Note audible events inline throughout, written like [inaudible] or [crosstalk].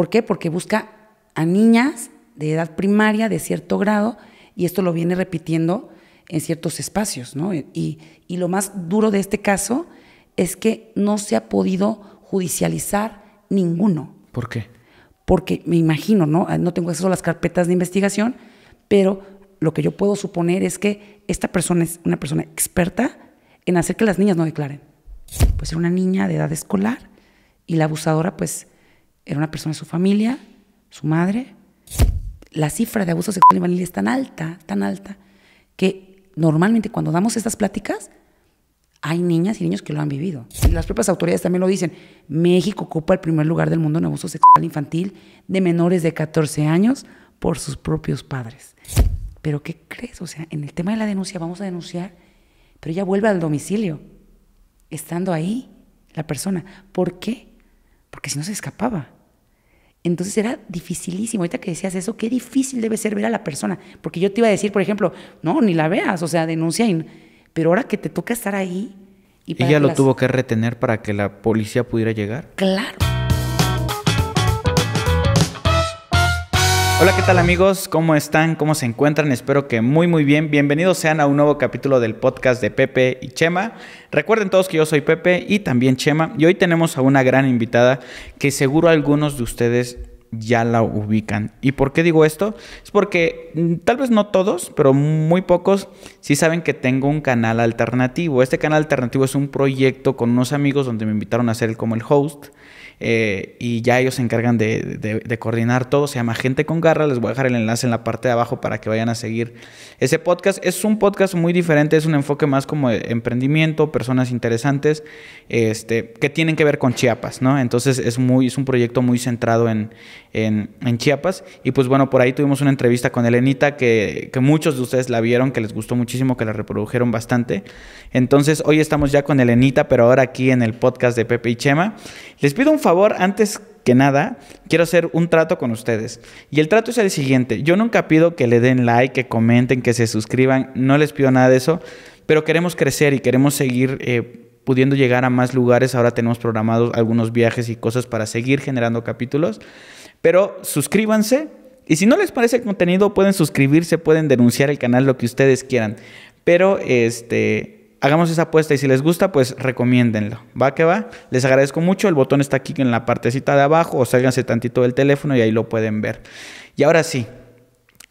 ¿Por qué? Porque busca a niñas de edad primaria de cierto grado y esto lo viene repitiendo en ciertos espacios, ¿no? Y, lo más duro de este caso es que no se ha podido judicializar ninguno. ¿Por qué? Porque me imagino, ¿no? Ah, no tengo acceso a las carpetas de investigación, pero lo que yo puedo suponer es que esta persona es una persona experta en hacer que las niñas no declaren. Puede ser una niña de edad escolar y la abusadora, pues, era una persona de su familia, su madre. La cifra de abuso sexual infantil es tan alta, tan alta, que normalmente cuando damos estas pláticas, hay niñas y niños que lo han vivido. Las propias autoridades también lo dicen. México ocupa el primer lugar del mundo en abuso sexual infantil de menores de 14 años por sus propios padres. Pero ¿qué crees? O sea, en el tema de la denuncia vamos a denunciar, pero ella vuelve al domicilio, estando ahí la persona. ¿Por qué? porque si no se escapaba. Entonces era dificilísimo. Ahorita que decías eso, qué difícil debe ser ver a la persona. Porque yo te iba a decir, por ejemplo, no, ni la veas, o sea, denuncia. Y... Pero ahora que te toca estar ahí. Y ¿Ella lo tuvo que retener para que la policía pudiera llegar? Claro. Hola, ¿qué tal amigos? ¿Cómo están? ¿Cómo se encuentran? Espero que muy muy bien. Bienvenidos sean a un nuevo capítulo del podcast de Pepe y Chema. Recuerden todos que yo soy Pepe y también Chema. Y hoy tenemos a una gran invitada que seguro algunos de ustedes ya la ubican. ¿Y por qué digo esto? Es porque mm, tal vez no todos, pero muy pocos sí saben que tengo un canal alternativo. Este canal alternativo es un proyecto con unos amigos donde me invitaron a ser como el host eh, y ya ellos se encargan de, coordinar todo. Se llama Gente con Garra. Les voy a dejar el enlace en la parte de abajo para que vayan a seguir ese podcast. Es un podcast muy diferente, es un enfoque más como emprendimiento, personas interesantes este, que tienen que ver con Chiapas, ¿no? Entonces es, muy, es un proyecto muy centrado en, Chiapas. Y pues bueno, por ahí tuvimos una entrevista con Elenita que, que muchos de ustedes la vieron, que les gustó muchísimo, que la reprodujeron bastante. Entonces hoy estamos ya con Elenita, pero ahora aquí en el podcast de Pepe y Chema. Les pido un favor, antes que nada, quiero hacer un trato con ustedes. Y el trato es el siguiente. Yo nunca pido que le den like, que comenten, que se suscriban. No les pido nada de eso. Pero queremos crecer y queremos seguir eh, pudiendo llegar a más lugares. Ahora tenemos programados algunos viajes y cosas para seguir generando capítulos. Pero suscríbanse. Y si no les parece el contenido, pueden suscribirse, pueden denunciar el canal, lo que ustedes quieran. Pero este hagamos esa apuesta y si les gusta, pues recomiéndenlo. ¿Va que va? Les agradezco mucho. El botón está aquí en la partecita de abajo o sálganse tantito del teléfono y ahí lo pueden ver. Y ahora sí,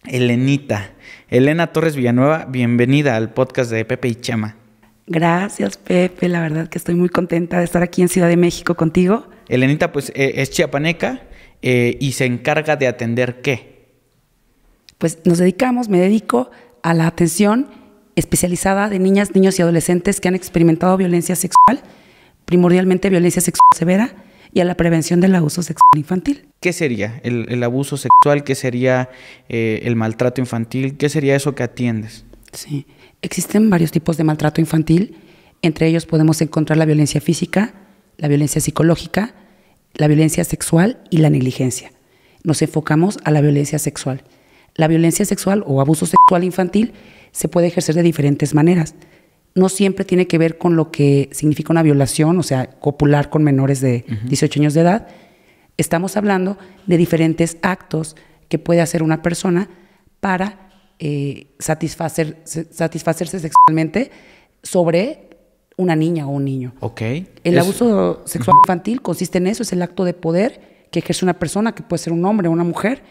Elenita, Elena Torres Villanueva, bienvenida al podcast de Pepe y Chema. Gracias, Pepe. La verdad que estoy muy contenta de estar aquí en Ciudad de México contigo. Elenita, pues eh, es chiapaneca eh, y se encarga de atender qué. Pues nos dedicamos, me dedico a la atención especializada de niñas, niños y adolescentes que han experimentado violencia sexual, primordialmente violencia sexual severa, y a la prevención del abuso sexual infantil. ¿Qué sería el, abuso sexual? ¿Qué sería eh, el maltrato infantil? ¿Qué sería eso que atiendes? Sí, existen varios tipos de maltrato infantil. Entre ellos podemos encontrar la violencia física, la violencia psicológica, la violencia sexual y la negligencia. Nos enfocamos a la violencia sexual. La violencia sexual o abuso sexual infantil se puede ejercer de diferentes maneras. No siempre tiene que ver con lo que significa una violación, o sea, copular con menores de 18 años de edad. Estamos hablando de diferentes actos que puede hacer una persona para eh, satisfacer, satisfacerse sexualmente sobre una niña o un niño. El abuso sexual infantil consiste en eso, es el acto de poder que ejerce una persona, que puede ser un hombre o una mujer.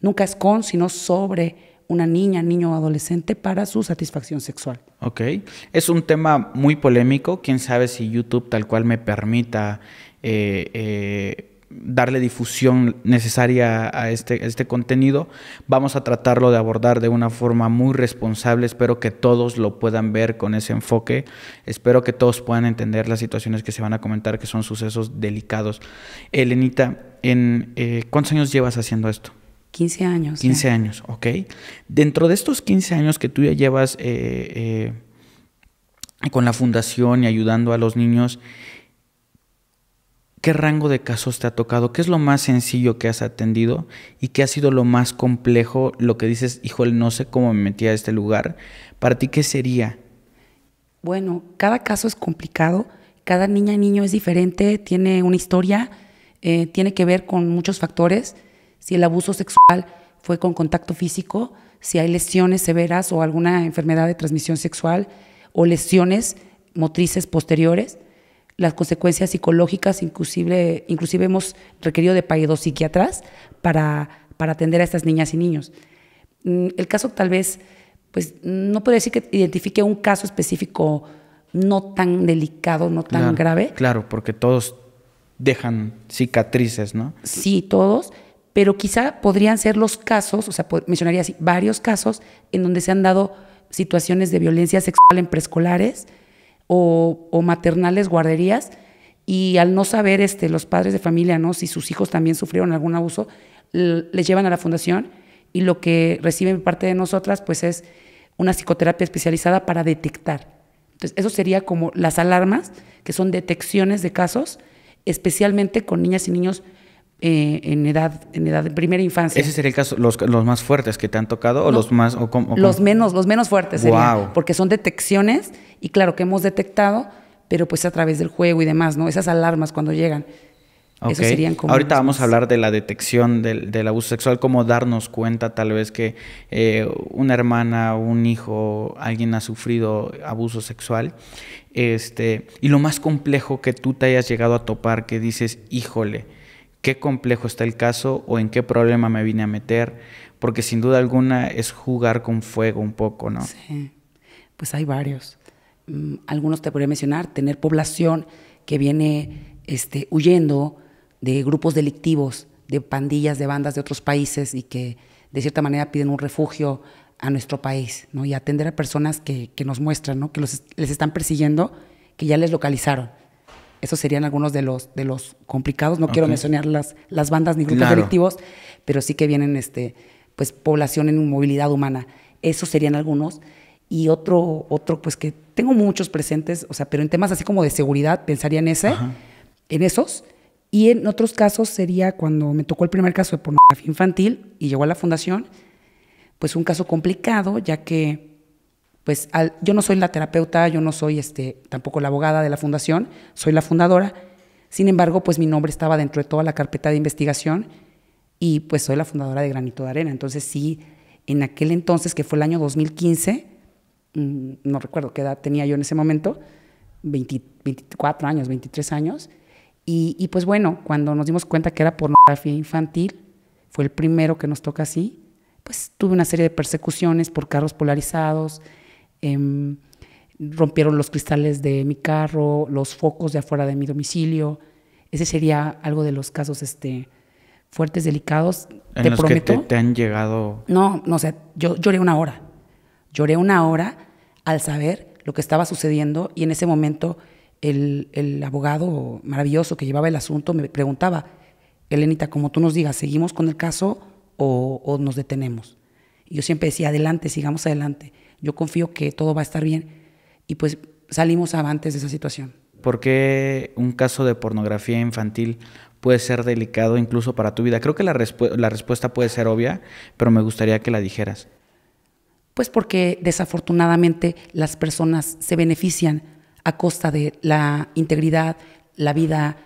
Nunca es con, sino sobre una niña, niño o adolescente para su satisfacción sexual. Ok, es un tema muy polémico, quién sabe si YouTube tal cual me permita eh, eh, darle difusión necesaria a este, este contenido. Vamos a tratarlo de abordar de una forma muy responsable, espero que todos lo puedan ver con ese enfoque, espero que todos puedan entender las situaciones que se van a comentar, que son sucesos delicados. Elenita, en, eh, ¿cuántos años llevas haciendo esto? 15 años. 15 años, ok. Dentro de estos 15 años que tú ya llevas eh, eh, con la fundación y ayudando a los niños, ¿qué rango de casos te ha tocado? ¿Qué es lo más sencillo que has atendido? ¿Y qué ha sido lo más complejo? Lo que dices, hijo, no sé cómo me metí a este lugar. ¿Para ti qué sería? Bueno, cada caso es complicado. Cada niña y niño es diferente, tiene una historia, eh, tiene que ver con muchos factores si el abuso sexual fue con contacto físico, si hay lesiones severas o alguna enfermedad de transmisión sexual o lesiones motrices posteriores, las consecuencias psicológicas, inclusive, inclusive hemos requerido de psiquiatras para, para atender a estas niñas y niños. Mm, el caso tal vez, pues no puedo decir que identifique un caso específico no tan delicado, no tan grave. Claro, porque todos dejan cicatrices, ¿no? Sí, todos pero quizá podrían ser los casos, o sea, mencionaría así, varios casos en donde se han dado situaciones de violencia sexual en preescolares o, maternales, guarderías, y al no saber este, los padres de familia, ¿no? si sus hijos también sufrieron algún abuso, les llevan a la fundación y lo que reciben parte de nosotras pues es una psicoterapia especializada para detectar. Entonces, eso sería como las alarmas, que son detecciones de casos, especialmente con niñas y niños eh, en edad en edad de primera infancia. Ese sería el caso, los, más fuertes que te han tocado o los más o los menos los menos fuertes porque son detecciones y claro que hemos detectado, pero pues a través del juego y demás, ¿no? Esas alarmas cuando llegan. Eso serían como Ahorita vamos a hablar de la detección del, abuso sexual, como darnos cuenta tal vez que eh, una hermana, un hijo, alguien ha sufrido abuso sexual. Este, y lo más complejo que tú te hayas llegado a topar, que dices, híjole, qué complejo está el caso o en qué problema me vine a meter, porque sin duda alguna es jugar con fuego un poco, ¿no? Sí, pues hay varios. Mm, algunos te podría mencionar, tener población que viene este, huyendo de grupos delictivos, de pandillas, de bandas de otros países y que de cierta manera piden un refugio a nuestro país, ¿no? Y atender a personas que, nos muestran, ¿no? Que los, les están persiguiendo, que ya les localizaron esos serían algunos de los, de los complicados. No quiero mencionar las, las bandas ni grupos colectivos, pero sí que vienen este, pues, población en movilidad humana. Esos serían algunos. Y otro, otro, pues que tengo muchos presentes, o sea, pero en temas así como de seguridad, pensaría en ese, en esos. Y en otros casos sería cuando me tocó el primer caso de pornografía infantil y llegó a la fundación, pues un caso complicado, ya que pues yo no soy la terapeuta, yo no soy este, tampoco la abogada de la fundación, soy la fundadora. Sin embargo, pues mi nombre estaba dentro de toda la carpeta de investigación y pues soy la fundadora de Granito de Arena. Entonces sí, en aquel entonces, que fue el año 2015, mm, no recuerdo qué edad tenía yo en ese momento, 24 años, 23 años, y, y, pues bueno, cuando nos dimos cuenta que era pornografía infantil, fue el primero que nos toca así, pues tuve una serie de persecuciones por carros polarizados, Em, rompieron los cristales de mi carro, los focos de afuera de mi domicilio. Ese sería algo de los casos este, fuertes, delicados. En te los Que te, han llegado. No, no, sé. yo lloré una hora. Lloré una hora al saber lo que estaba sucediendo y en ese momento el, abogado maravilloso que llevaba el asunto me preguntaba, Elenita, como tú nos digas, ¿seguimos con el caso o, o nos detenemos? Y yo siempre decía, adelante, sigamos adelante yo confío que todo va a estar bien. Y pues salimos avantes de esa situación. ¿Por qué un caso de pornografía infantil puede ser delicado incluso para tu vida? Creo que la, respuesta puede ser obvia, pero me gustaría que la dijeras. Pues porque desafortunadamente las personas se benefician a costa de la integridad, la vida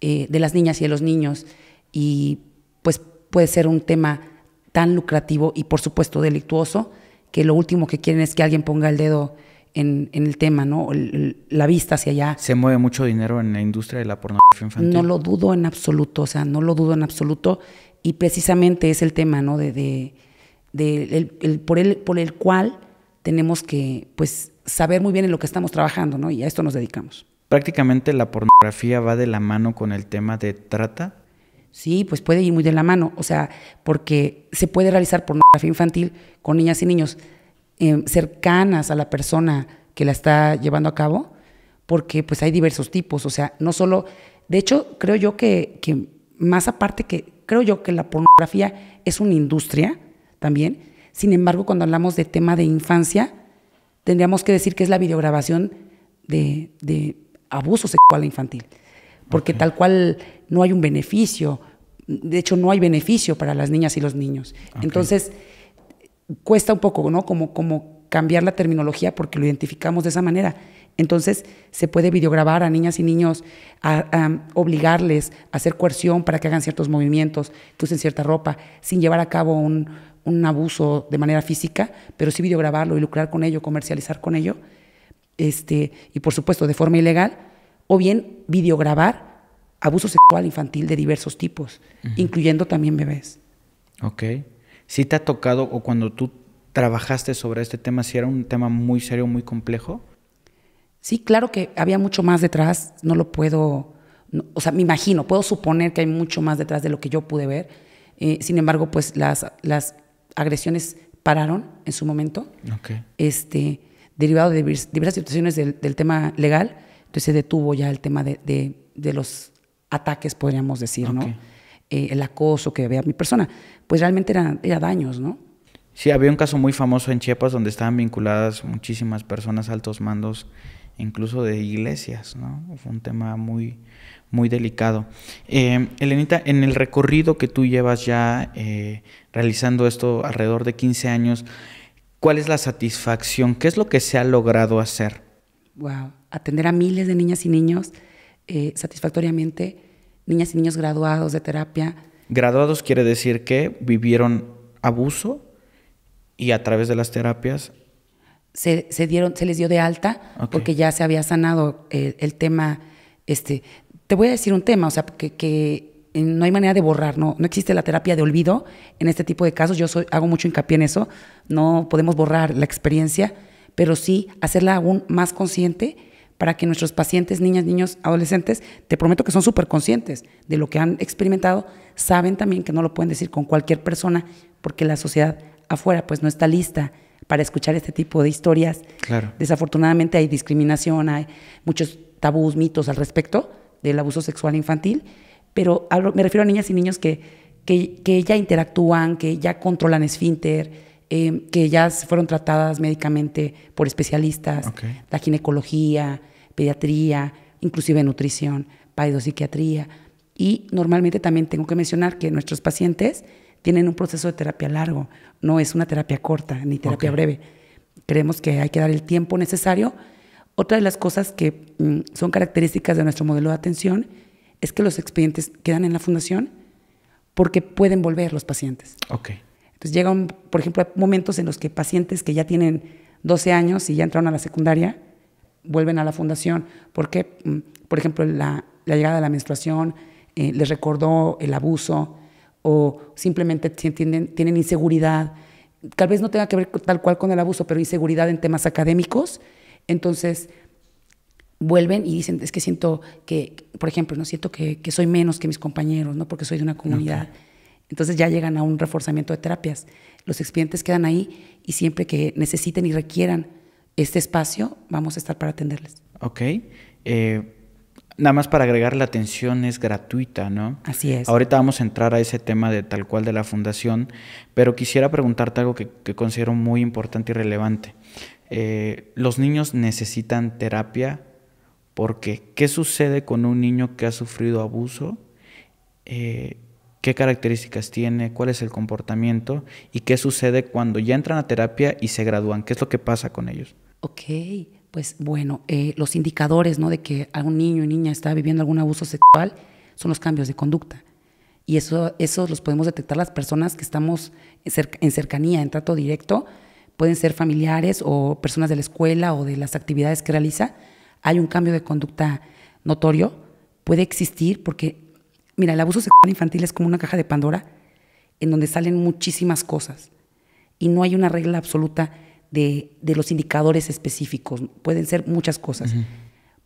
eh, de las niñas y de los niños. Y pues puede ser un tema tan lucrativo y por supuesto delictuoso que lo último que quieren es que alguien ponga el dedo en, el tema, ¿no? la vista hacia allá. ¿Se mueve mucho dinero en la industria de la pornografía infantil? No lo dudo en absoluto, o sea, no lo dudo en absoluto. Y precisamente es el tema, ¿no? De, por, el, por el cual tenemos que, pues, saber muy bien en lo que estamos trabajando, ¿no? Y a esto nos dedicamos. Prácticamente la pornografía va de la mano con el tema de trata. Sí, pues puede ir muy de la mano, o sea, porque se puede realizar pornografía infantil con niñas y niños eh, cercanas a la persona que la está llevando a cabo, porque pues hay diversos tipos, o sea, no solo, de hecho, creo yo que, más aparte que, creo yo que la pornografía es una industria también, sin embargo, cuando hablamos de tema de infancia, tendríamos que decir que es la videograbación de, de abuso sexual infantil, porque tal cual no hay un beneficio, de hecho no hay beneficio para las niñas y los niños. Entonces, cuesta un poco, ¿no? Como, como cambiar la terminología porque lo identificamos de esa manera. Entonces, se puede videograbar a niñas y niños, obligarles a hacer coerción para que hagan ciertos movimientos, que usen cierta ropa, sin llevar a cabo un, abuso de manera física, pero sí videograbarlo y lucrar con ello, comercializar con ello, este, y por supuesto de forma ilegal, o bien videograbar abuso sexual infantil de diversos tipos, incluyendo también bebés. Ok. ¿Sí te ha tocado o cuando tú trabajaste sobre este tema, si era un tema muy serio, muy complejo? Sí, claro que había mucho más detrás, no lo puedo, o sea, me imagino, puedo suponer que hay mucho más detrás de lo que yo pude ver. Eh, sin embargo, pues las, las agresiones pararon en su momento, okay. este, derivado de diversas situaciones del, tema legal, entonces se detuvo ya el tema de, de, de los ataques, podríamos decir, ¿no? Eh, el acoso que había mi persona, pues realmente eran era daños, ¿no? Sí, había un caso muy famoso en Chiapas donde estaban vinculadas muchísimas personas, altos mandos, incluso de iglesias, ¿no? Fue un tema muy, muy delicado. Eh, Elenita, en el recorrido que tú llevas ya eh, realizando esto alrededor de 15 años, ¿cuál es la satisfacción? ¿Qué es lo que se ha logrado hacer? Wow, atender a miles de niñas y niños eh, satisfactoriamente niñas y niños graduados de terapia. Graduados quiere decir que vivieron abuso y a través de las terapias se, dieron, se les dio de alta porque ya se había sanado eh, el, tema. Este, te voy a decir un tema, o sea, que, eh, no hay manera de borrar, no, no existe la terapia de olvido en este tipo de casos. Yo soy, hago mucho hincapié en eso. No podemos borrar la experiencia, pero sí hacerla aún más consciente para que nuestros pacientes, niñas, niños, adolescentes, te prometo que son súper conscientes de lo que han experimentado, saben también que no lo pueden decir con cualquier persona, porque la sociedad afuera pues no está lista para escuchar este tipo de historias. Claro. Desafortunadamente hay discriminación, hay muchos tabús, mitos al respecto del abuso sexual infantil, pero me refiero a niñas y niños que, que, que ya interactúan, que ya controlan esfínter, Em, que ya fueron tratadas médicamente por especialistas, la ginecología, pediatría, inclusive nutrición, psiquiatría Y normalmente también tengo que mencionar que nuestros pacientes tienen un proceso de terapia largo, no es una terapia corta ni terapia breve. Creemos que hay que dar el tiempo necesario. Otra de las cosas que mm, son características de nuestro modelo de atención es que los expedientes quedan en la fundación porque pueden volver los pacientes. Okay. Entonces llegan, por ejemplo, momentos en los que pacientes que ya tienen 12 años y ya entraron a la secundaria, vuelven a la fundación, porque, mm, por ejemplo, la, llegada de la menstruación eh, les recordó el abuso o simplemente tienen, inseguridad, tal vez no tenga que ver tal cual con el abuso, pero inseguridad en temas académicos, entonces vuelven y dicen, es que siento que, por ejemplo, no siento que, soy menos que mis compañeros, ¿no? porque soy de una comunidad. Entonces ya llegan a un reforzamiento de terapias. Los expedientes quedan ahí y siempre que necesiten y requieran este espacio, vamos a estar para atenderles. Ok. Eh, nada más para agregar, la atención es gratuita, ¿no? Así es. Ahorita vamos a entrar a ese tema de tal cual de la fundación, pero quisiera preguntarte algo que, considero muy importante y relevante. Eh, los niños necesitan terapia porque ¿qué sucede con un niño que ha sufrido abuso? Eh, qué características tiene, cuál es el comportamiento y qué sucede cuando ya entran a terapia y se gradúan, qué es lo que pasa con ellos. Ok, pues bueno, eh, los indicadores ¿no? de que algún niño o niña está viviendo algún abuso sexual son los cambios de conducta. Y eso, eso los podemos detectar las personas que estamos en cercanía, en trato directo, pueden ser familiares o personas de la escuela o de las actividades que realiza. Hay un cambio de conducta notorio, puede existir porque Mira, el abuso sexual infantil es como una caja de Pandora en donde salen muchísimas cosas y no hay una regla absoluta de, los indicadores específicos. Pueden ser muchas cosas.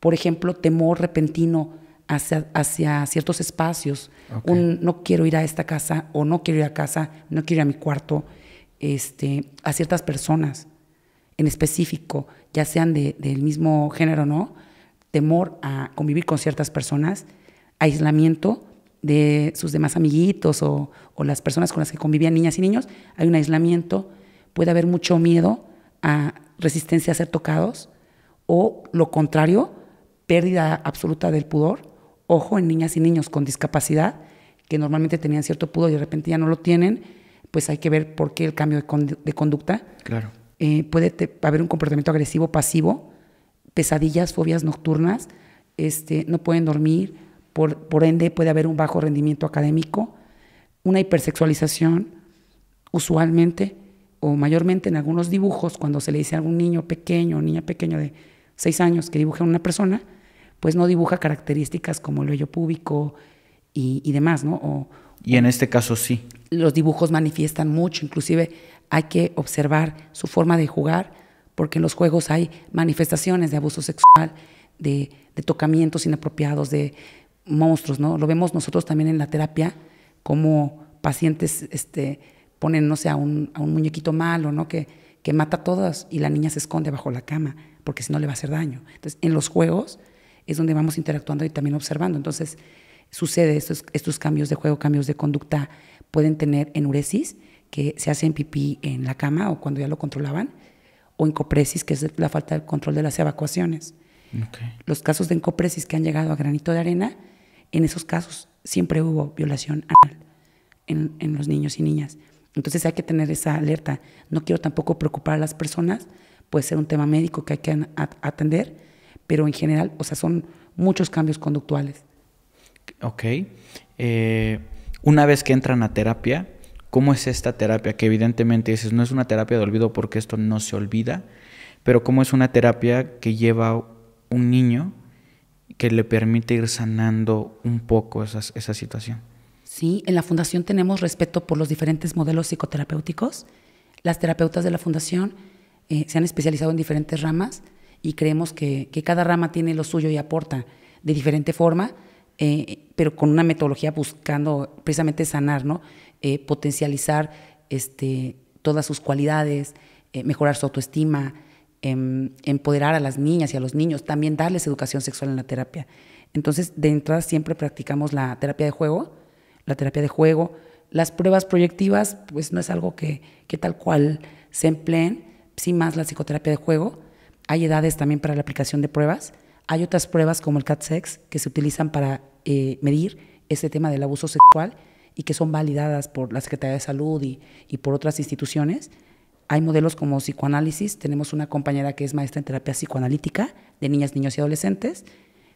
Por ejemplo, temor repentino hacia, ciertos espacios. Un no quiero ir a esta casa o no quiero ir a casa, no quiero ir a mi cuarto, este, a ciertas personas en específico, ya sean de, del mismo género o no, temor a convivir con ciertas personas, aislamiento de sus demás amiguitos o, las personas con las que convivían niñas y niños, hay un aislamiento, puede haber mucho miedo a resistencia a ser tocados o lo contrario, pérdida absoluta del pudor. Ojo en niñas y niños con discapacidad que normalmente tenían cierto pudor y de repente ya no lo tienen, pues hay que ver por qué el cambio de, conducta. Claro. Eh, puede haber un comportamiento agresivo pasivo, pesadillas, fobias nocturnas, este, no pueden dormir, por, ende puede haber un bajo rendimiento académico, una hipersexualización usualmente o mayormente en algunos dibujos, cuando se le dice a un niño pequeño niña pequeña de 6 años que dibuje a una persona, pues no dibuja características como el hoyo público y, y demás, ¿no? y en este caso sí. Los dibujos manifiestan mucho, inclusive hay que observar su forma de jugar, porque en los juegos hay manifestaciones de abuso sexual, de, de tocamientos inapropiados, de monstruos, ¿no? Lo vemos nosotros también en la terapia, como pacientes este, ponen, no sé, a un, muñequito malo, ¿no? Que, que mata a todos y la niña se esconde bajo la cama, porque si no le va a hacer daño. Entonces, en los juegos es donde vamos interactuando y también observando. Entonces, sucede estos, estos cambios de juego, cambios de conducta, pueden tener enuresis, que se hace en pipí en la cama o cuando ya lo controlaban, o encopresis, que es la falta de control de las evacuaciones. Los casos de encopresis que han llegado a granito de arena en esos casos siempre hubo violación anal en, en los niños y niñas. Entonces hay que tener esa alerta. No quiero tampoco preocupar a las personas, puede ser un tema médico que hay que atender, pero en general, o sea, son muchos cambios conductuales. Ok. Eh, una vez que entran a terapia, ¿cómo es esta terapia? Que evidentemente dices, no es una terapia de olvido porque esto no se olvida, pero ¿cómo es una terapia que lleva un niño que le permite ir sanando un poco esa situación. Sí, en la fundación tenemos respeto por los diferentes modelos psicoterapéuticos. Las terapeutas de la fundación eh, se han especializado en diferentes ramas y creemos que, cada rama tiene lo suyo y aporta de diferente forma, eh, pero con una metodología buscando precisamente sanar, ¿no? Eh, potencializar este, todas sus cualidades, mejorar su autoestima, Em, empoderar a las niñas y a los niños, también darles educación sexual en la terapia. Entonces, de entrada siempre practicamos la terapia de juego, la terapia de juego. Las pruebas proyectivas, pues no es algo que, tal cual se empleen, sin más la psicoterapia de juego. Hay edades también para la aplicación de pruebas. Hay otras pruebas como el CAT-SEX que se utilizan para eh, medir ese tema del abuso sexual y que son validadas por la Secretaría de Salud y por otras instituciones. Hay modelos como psicoanálisis, tenemos una compañera que es maestra en terapia psicoanalítica de niñas, niños y adolescentes,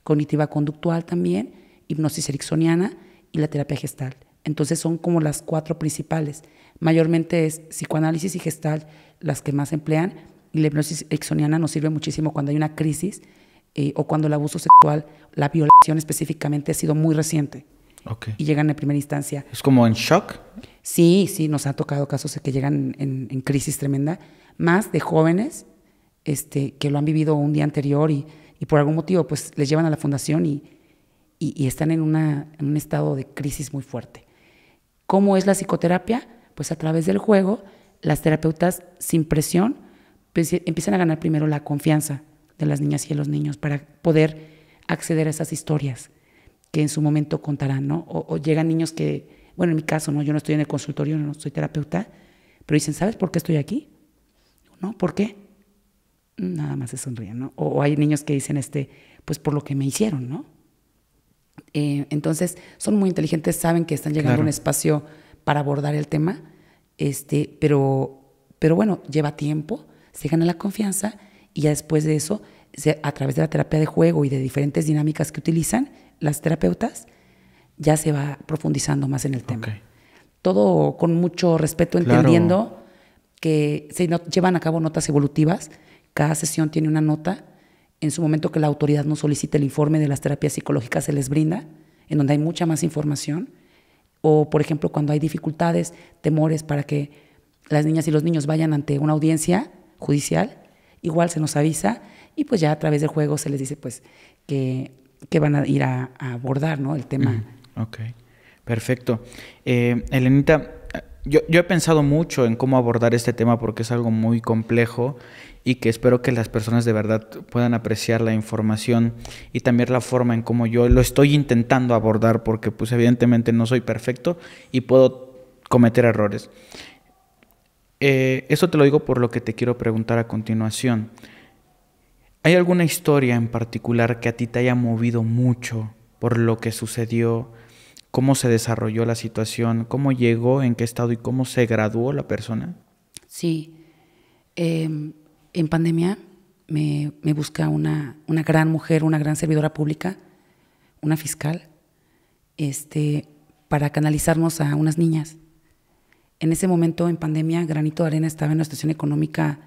cognitiva conductual también, hipnosis ericksoniana y la terapia gestal. Entonces son como las cuatro principales. Mayormente es psicoanálisis y gestal las que más emplean y la hipnosis ericksoniana nos sirve muchísimo cuando hay una crisis eh, o cuando el abuso sexual, la violación específicamente ha sido muy reciente. Y llegan en primera instancia. ¿Es como en shock? Sí, sí, nos ha tocado casos que llegan en, crisis tremenda, más de jóvenes este, que lo han vivido un día anterior y, por algún motivo pues les llevan a la fundación y, están en, una, en, un estado de crisis muy fuerte. ¿Cómo es la psicoterapia? Pues a través del juego, las terapeutas sin presión pues, eh, empiezan a ganar primero la confianza de las niñas y de los niños para poder acceder a esas historias que en su momento contarán, ¿no? o llegan niños que bueno, en mi caso, no, yo no estoy en el consultorio, no soy terapeuta, pero dicen, ¿sabes por qué estoy aquí? No, ¿por qué? Nada más se sonríen, ¿no? O, hay niños que dicen, este, pues por lo que me hicieron, ¿no? Eh, entonces, son muy inteligentes, saben que están llegando a un espacio para abordar el tema, este, pero, pero bueno, lleva tiempo, se gana la confianza y ya después de eso, a través de la terapia de juego y de diferentes dinámicas que utilizan las terapeutas, ya se va profundizando más en el tema. Todo con mucho respeto, entendiendo que se llevan a cabo notas evolutivas. Cada sesión tiene una nota. En su momento que la autoridad no solicite el informe de las terapias psicológicas, se les brinda, en donde hay mucha más información. O, por ejemplo, cuando hay dificultades, temores para que las niñas y los niños vayan ante una audiencia judicial, igual se nos avisa y pues ya a través del juego se les dice pues que, que van a ir a, a abordar ¿no? el tema mm. Ok, perfecto. Eh, Elenita, yo, yo, he pensado mucho en cómo abordar este tema porque es algo muy complejo y que espero que las personas de verdad puedan apreciar la información y también la forma en cómo yo lo estoy intentando abordar porque pues evidentemente no soy perfecto y puedo cometer errores. Eh, eso te lo digo por lo que te quiero preguntar a continuación. ¿Hay alguna historia en particular que a ti te haya movido mucho por lo que sucedió? cómo se desarrolló la situación, cómo llegó, en qué estado y cómo se graduó la persona? Sí. Em, en pandemia me, me busca una, gran mujer, una gran servidora pública, una fiscal, este, para canalizarnos a unas niñas. En ese momento, en pandemia, Granito de Arena estaba en una situación económica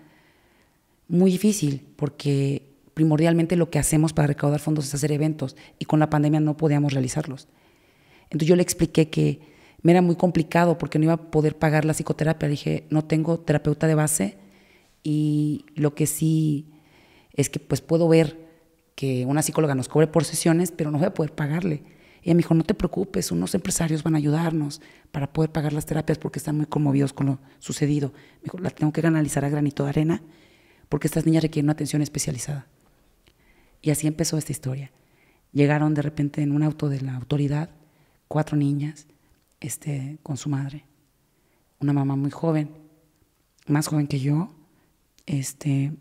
muy difícil, porque primordialmente lo que hacemos para recaudar fondos es hacer eventos, y con la pandemia no podíamos realizarlos. Entonces yo le expliqué que me era muy complicado porque no iba a poder pagar la psicoterapia. Le dije, no tengo terapeuta de base y lo que sí es que pues puedo ver que una psicóloga nos cobre por sesiones, pero no voy a poder pagarle. Ella me dijo, no te preocupes, unos empresarios van a ayudarnos para poder pagar las terapias porque están muy conmovidos con lo sucedido. Me dijo, la tengo que canalizar a granito de arena porque estas niñas requieren una atención especializada. Y así empezó esta historia. Llegaron de repente en un auto de la autoridad cuatro niñas este, con su madre. Una mamá muy joven, más joven que yo. Este,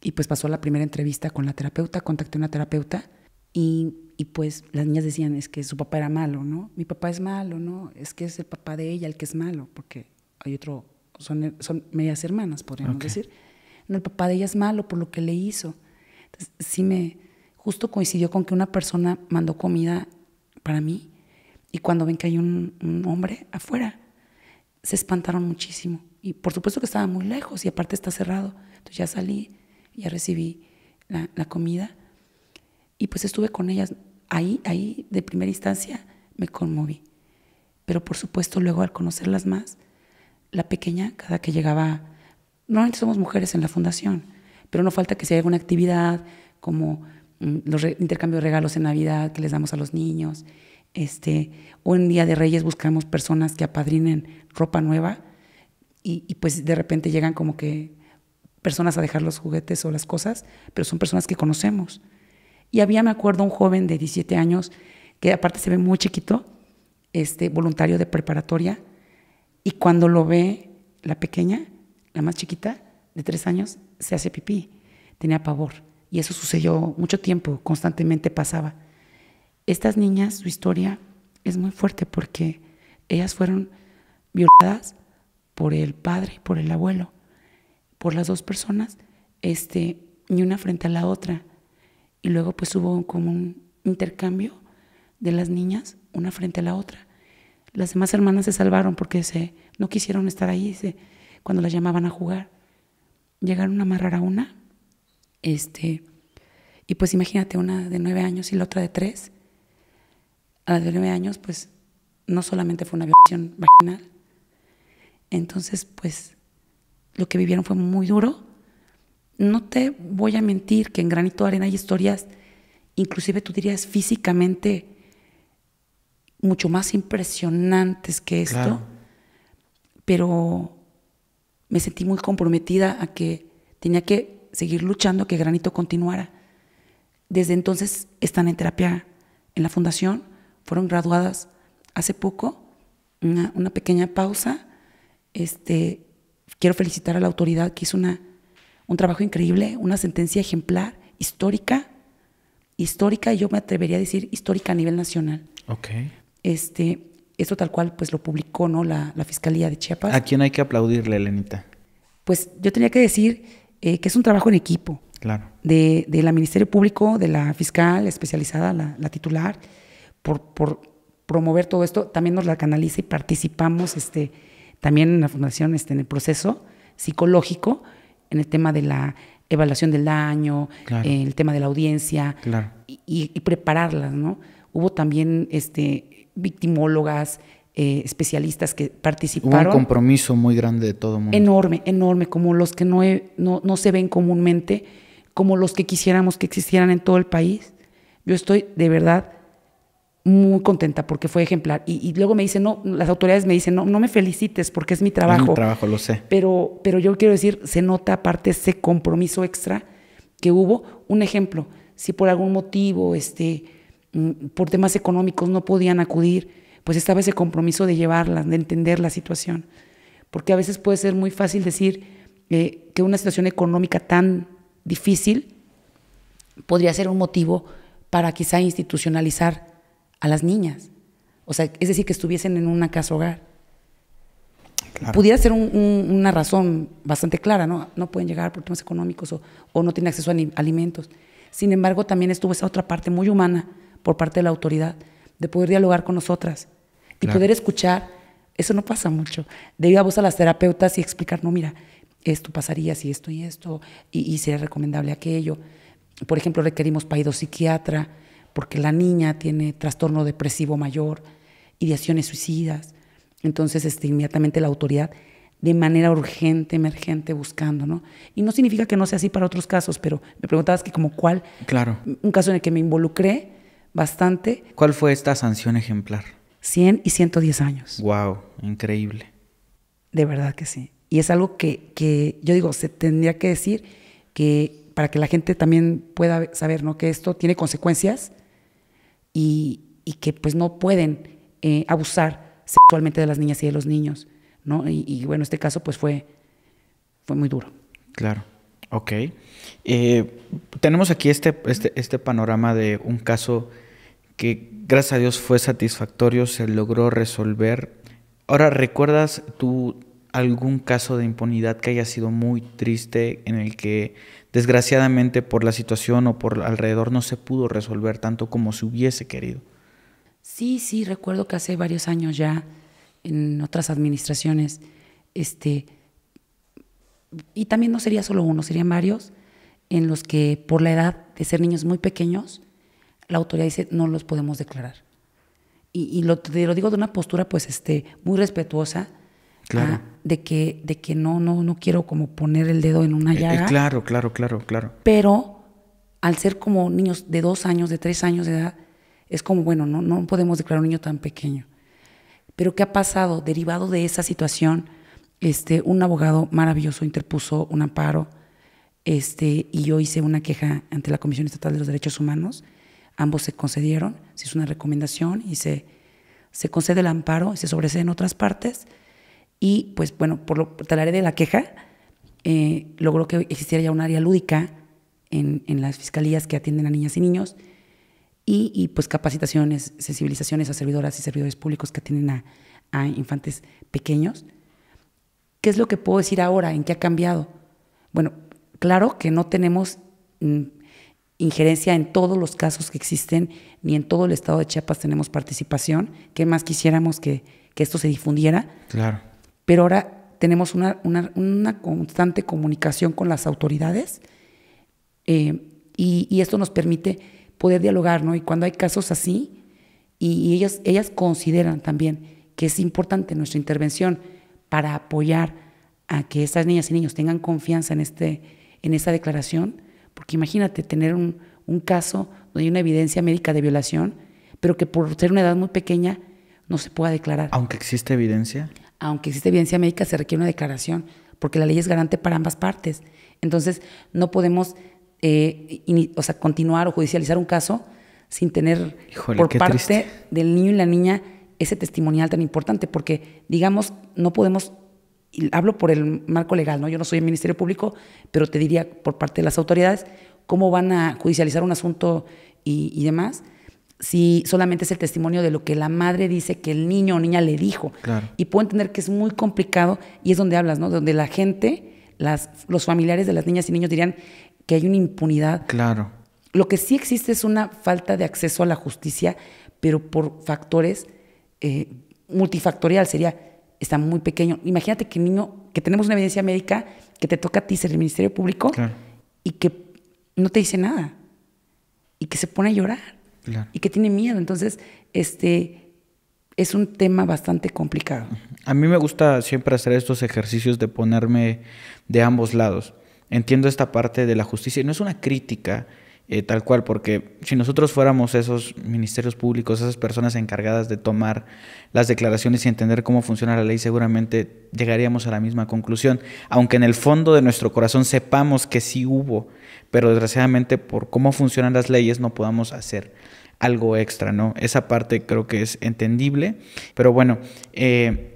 y pues pasó la primera entrevista con la terapeuta, contacté a una terapeuta y, pues las niñas decían, es que su papá era malo, ¿no? Mi papá es malo, ¿no? Es que es el papá de ella el que es malo, porque hay otro, son, son medias hermanas, podríamos decir. No, el papá de ella es malo por lo que le hizo. Entonces, sí me, justo coincidió con que una persona mandó comida para mí y cuando ven que hay un, hombre afuera, se espantaron muchísimo. Y por supuesto que estaba muy lejos y aparte está cerrado. Entonces ya salí, ya recibí la, comida y pues estuve con ellas. Ahí, ahí de primera instancia me conmoví. Pero por supuesto luego al conocerlas más, la pequeña, cada que llegaba, normalmente somos mujeres en la fundación, pero no falta que si hay alguna actividad como mm, los intercambios de regalos en Navidad que les damos a los niños este, o en Día de Reyes buscamos personas que apadrinen ropa nueva y, pues de repente llegan como que personas a dejar los juguetes o las cosas, pero son personas que conocemos. Y había, me acuerdo, un joven de 17 años que aparte se ve muy chiquito, este voluntario de preparatoria, y cuando lo ve la pequeña, la más chiquita, de tres años, se hace pipí. Tenía pavor. Y eso sucedió mucho tiempo, constantemente pasaba. Estas niñas, su historia es muy fuerte porque ellas fueron violadas por el padre, y por el abuelo, por las dos personas, este, y una frente a la otra. Y luego pues hubo como un intercambio de las niñas, una frente a la otra. Las demás hermanas se salvaron porque se, no quisieron estar ahí cuando las llamaban a jugar. Llegaron a amarrar a una, este, y pues imagínate una de nueve años y la otra de tres, a los años, pues no solamente fue una violación vaginal. Entonces, pues lo que vivieron fue muy duro. No te voy a mentir que en Granito de Arena hay historias, inclusive tú dirías físicamente, mucho más impresionantes que esto. Pero me sentí muy comprometida a que tenía que seguir luchando, que Granito continuara. Desde entonces están en terapia en la fundación fueron graduadas hace poco, una, pequeña pausa. Este, quiero felicitar a la autoridad que hizo una, un trabajo increíble, una sentencia ejemplar, histórica, histórica, y yo me atrevería a decir histórica a nivel nacional. Ok. Este, esto tal cual pues lo publicó ¿no? la, Fiscalía de Chiapas. ¿A quién hay que aplaudirle, Elenita? Pues yo tenía que decir eh, que es un trabajo en equipo. Claro. De, la Ministerio Público, de la fiscal especializada, la, la titular, por, promover todo esto, también nos la canaliza y participamos este, también en la fundación, este, en el proceso psicológico, en el tema de la evaluación del daño, eh, el tema de la audiencia y, prepararlas, ¿no? Hubo también este, victimólogas, eh, especialistas que participaron. Hubo un compromiso muy grande de todo mundo. Enorme, enorme, como los que no, no, no se ven comúnmente, como los que quisiéramos que existieran en todo el país. Yo estoy de verdad muy contenta porque fue ejemplar. Y, luego me dicen, no, las autoridades me dicen, no, no me felicites porque es mi trabajo. Es mi trabajo, lo sé. Pero, pero yo quiero decir, se nota aparte ese compromiso extra que hubo. Un ejemplo, si por algún motivo, este, mm, por temas económicos no podían acudir, pues estaba ese compromiso de llevarlas, de entender la situación. Porque a veces puede ser muy fácil decir eh, que una situación económica tan difícil podría ser un motivo para quizá institucionalizar a las niñas. O sea, es decir, que estuviesen en una casa hogar. Pudiera ser una razón bastante clara, ¿no? No pueden llegar por temas económicos o, no tienen acceso a alimentos. Sin embargo, también estuvo esa otra parte muy humana por parte de la autoridad, de poder dialogar con nosotras y poder escuchar. Eso no pasa mucho. De ir a voz a las terapeutas y explicar, no, mira, esto pasaría si esto y esto, y, sería recomendable aquello. Por ejemplo, requerimos para psiquiatra, porque la niña tiene trastorno depresivo mayor, ideaciones suicidas. Entonces, este, inmediatamente la autoridad de manera urgente, emergente, buscando, ¿no? Y no significa que no sea así para otros casos, pero me preguntabas que como cuál. Claro. Un caso en el que me involucré bastante. ¿Cuál fue esta sanción ejemplar? 100 y 110 años. Wow, increíble. De verdad que sí. Y es algo que, que yo digo, se tendría que decir que para que la gente también pueda saber, ¿no? Que esto tiene consecuencias y, que pues no pueden eh, abusar sexualmente de las niñas y de los niños, ¿no? Y, bueno, este caso pues fue, fue muy duro. Claro. Ok. Eh, tenemos aquí este, este, este, panorama de un caso que, gracias a Dios, fue satisfactorio, se logró resolver. Ahora, ¿recuerdas tú algún caso de impunidad que haya sido muy triste en el que desgraciadamente por la situación o por alrededor no se pudo resolver tanto como se hubiese querido. Sí, sí, recuerdo que hace varios años ya, en otras administraciones, este, y también no sería solo uno, serían varios, en los que por la edad de ser niños muy pequeños, la autoridad dice no los podemos declarar. Y, lo, lo digo de una postura pues este, muy respetuosa, Claro. de que, de que no, no, no quiero como poner el dedo en una eh, eh, llaga. claro, claro, claro, claro. Pero al ser como niños de dos años, de tres años de edad, es como, bueno, no, no podemos declarar un niño tan pequeño. Pero ¿qué ha pasado? Derivado de esa situación, este, un abogado maravilloso interpuso un amparo este, y yo hice una queja ante la Comisión Estatal de los Derechos Humanos. Ambos se concedieron, se hizo una recomendación y se, se concede el amparo y se sobrecede en otras partes y pues bueno, por, lo, área de la queja, eh, logró que existiera ya un área lúdica en, las fiscalías que atienden a niñas y niños y, pues capacitaciones, sensibilizaciones a servidoras y servidores públicos que atienden a, infantes pequeños. ¿Qué es lo que puedo decir ahora? ¿En qué ha cambiado? Bueno, claro que no tenemos mm, injerencia en todos los casos que existen, ni en todo el estado de Chiapas tenemos participación, ¿Qué más quisiéramos que esto se difundiera. Claro pero ahora tenemos una, constante comunicación con las autoridades eh, y, esto nos permite poder dialogar, ¿no? Y cuando hay casos así, y, ellas, ellas consideran también que es importante nuestra intervención para apoyar a que esas niñas y niños tengan confianza en, este, en esta declaración, porque imagínate tener un, un caso donde hay una evidencia médica de violación, pero que por ser una edad muy pequeña no se pueda declarar. Aunque existe evidencia aunque existe evidencia médica, se requiere una declaración, porque la ley es garante para ambas partes. Entonces, no podemos eh, o sea, continuar o judicializar un caso sin tener por parte del niño y la niña ese testimonial tan importante, porque digamos, no podemos, hablo por el marco legal, ¿no? Yo no soy el Ministerio Público, pero te diría por parte de las autoridades cómo van a judicializar un asunto y demás si solamente es el testimonio de lo que la madre dice que el niño o niña le dijo. Y puedo entender que es muy complicado y es donde hablas, ¿no? Donde la gente, las, los familiares de las niñas y niños dirían que hay una impunidad. Claro. Lo que sí existe es una falta de acceso a la justicia, pero por factores eh, multifactorial. Sería, está muy pequeño. Imagínate que niño, que tenemos una evidencia médica que te toca a ti ser el Ministerio Público y que no te dice nada y que se pone a llorar y que tiene miedo. Entonces, este es un tema bastante complicado. A mí me gusta siempre hacer estos ejercicios de ponerme de ambos lados. Entiendo esta parte de la justicia y no es una crítica eh, tal cual, porque si nosotros fuéramos esos ministerios públicos, esas personas encargadas de tomar las declaraciones y entender cómo funciona la ley, seguramente llegaríamos a la misma conclusión, aunque en el fondo de nuestro corazón sepamos que sí hubo pero desgraciadamente por cómo funcionan las leyes no podamos hacer algo extra, ¿no? Esa parte creo que es entendible, pero bueno, eh,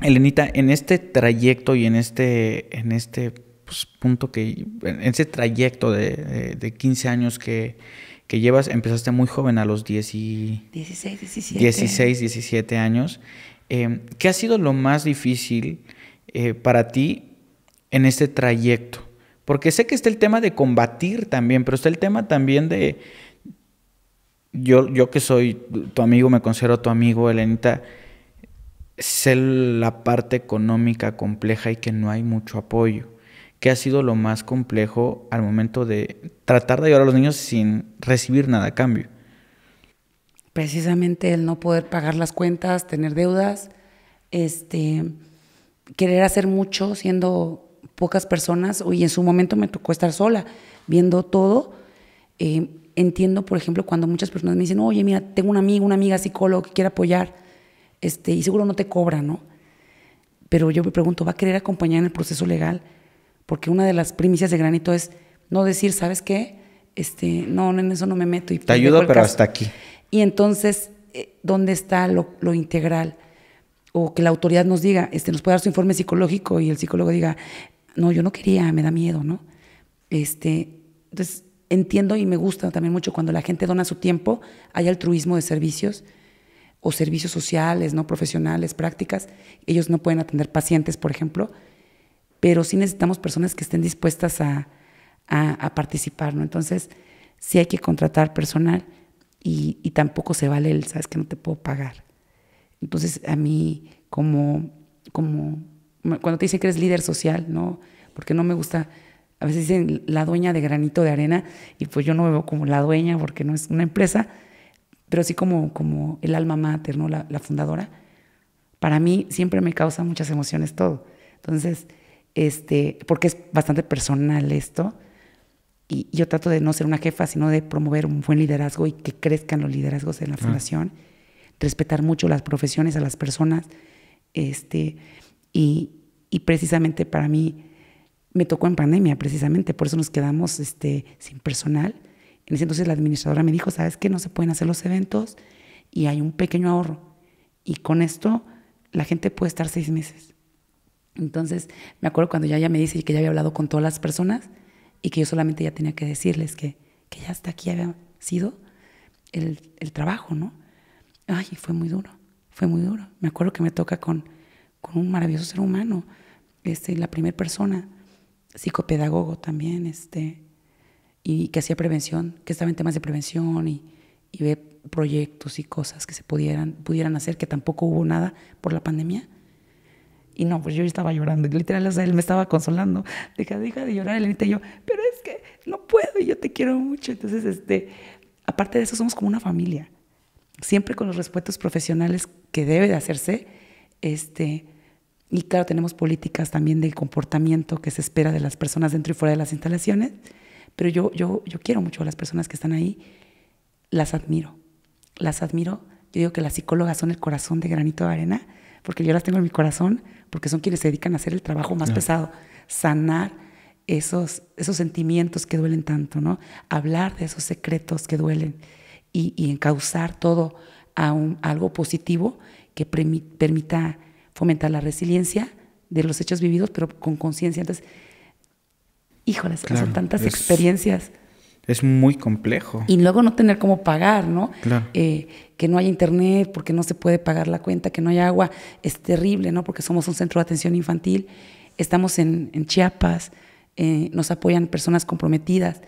Elenita, en este trayecto y en este, en este pues, punto que, en ese trayecto de, 15 años que, llevas, empezaste muy joven, a los 10 y... 16, 17. años. Eh, ¿Qué ha sido lo más difícil eh, para ti en este trayecto? Porque sé que está el tema de combatir también, pero está el tema también de... Yo, yo que soy tu amigo, me considero tu amigo, Elenita, sé la parte económica compleja y que no hay mucho apoyo. ¿Qué ha sido lo más complejo al momento de tratar de ayudar a los niños sin recibir nada a cambio? Precisamente el no poder pagar las cuentas, tener deudas, este, querer hacer mucho siendo pocas personas, hoy en su momento me tocó estar sola viendo todo. Eh, entiendo, por ejemplo, cuando muchas personas me dicen, oye, mira, tengo un amigo, una amiga psicóloga que quiere apoyar, este, y seguro no te cobra, ¿no? Pero yo me pregunto, ¿va a querer acompañar en el proceso legal? Porque una de las primicias de granito es no decir, ¿sabes qué? Este, no, en eso no me meto. Y te pues, ayudo, pero hasta aquí. Y entonces, eh, ¿dónde está lo, integral? o que la autoridad nos diga, este, nos puede dar su informe psicológico y el psicólogo diga, no, yo no quería, me da miedo, ¿no? Este, entonces, entiendo y me gusta también mucho cuando la gente dona su tiempo, hay altruismo de servicios o servicios sociales, no profesionales, prácticas. Ellos no pueden atender pacientes, por ejemplo, pero sí necesitamos personas que estén dispuestas a, participar, ¿no? Entonces, sí hay que contratar personal y, tampoco se vale el, sabes que no te puedo pagar. Entonces, a mí como, como cuando te dicen que eres líder social, ¿no? Porque no me gusta, a veces dicen la dueña de granito de arena y pues yo no me veo como la dueña porque no es una empresa, pero sí como, como el alma mater, ¿no? La, fundadora. Para mí siempre me causa muchas emociones todo. Entonces, este, porque es bastante personal esto, y yo trato de no ser una jefa, sino de promover un buen liderazgo y que crezcan los liderazgos en la ah. fundación, respetar mucho las profesiones a las personas, este, y, y precisamente para mí me tocó en pandemia, precisamente, por eso nos quedamos este, sin personal. En ese entonces la administradora me dijo, ¿sabes qué? No se pueden hacer los eventos y hay un pequeño ahorro. Y con esto la gente puede estar seis meses. Entonces, me acuerdo cuando ya ella me dice que ya había hablado con todas las personas y que yo solamente ya tenía que decirles que, que ya hasta aquí había sido el, el trabajo, ¿no? Ay, fue muy duro, fue muy duro. Me acuerdo que me toca con con un maravilloso ser humano, este, la primera persona, psicopedagogo también, este, y que hacía prevención, que estaba en temas de prevención y, ve proyectos y cosas que se pudieran, pudieran hacer, que tampoco hubo nada por la pandemia. Y no, pues yo estaba llorando, literal, él me estaba consolando, deja, deja de llorar, y yo, pero es que no puedo, y yo te quiero mucho. Entonces, este, aparte de eso, somos como una familia, siempre con los respetos profesionales que debe de hacerse, este, y claro, tenemos políticas también del comportamiento que se espera de las personas dentro y fuera de las instalaciones, pero yo, yo, quiero mucho a las personas que están ahí, las admiro, las admiro. Yo digo que las psicólogas son el corazón de granito de arena, porque yo las tengo en mi corazón, porque son quienes se dedican a hacer el trabajo más pesado, sanar esos, esos sentimientos que duelen tanto, ¿no? Hablar de esos secretos que duelen y, y encauzar todo a, a algo positivo que permita fomentar la resiliencia de los hechos vividos, pero con conciencia. Entonces, híjoles, son tantas experiencias. Es muy complejo. Y luego no tener cómo pagar, ¿no? Claro. Eh, que no haya internet, porque no se puede pagar la cuenta, que no haya agua, es terrible, ¿no? Porque somos un centro de atención infantil, estamos en, Chiapas, eh, nos apoyan personas comprometidas.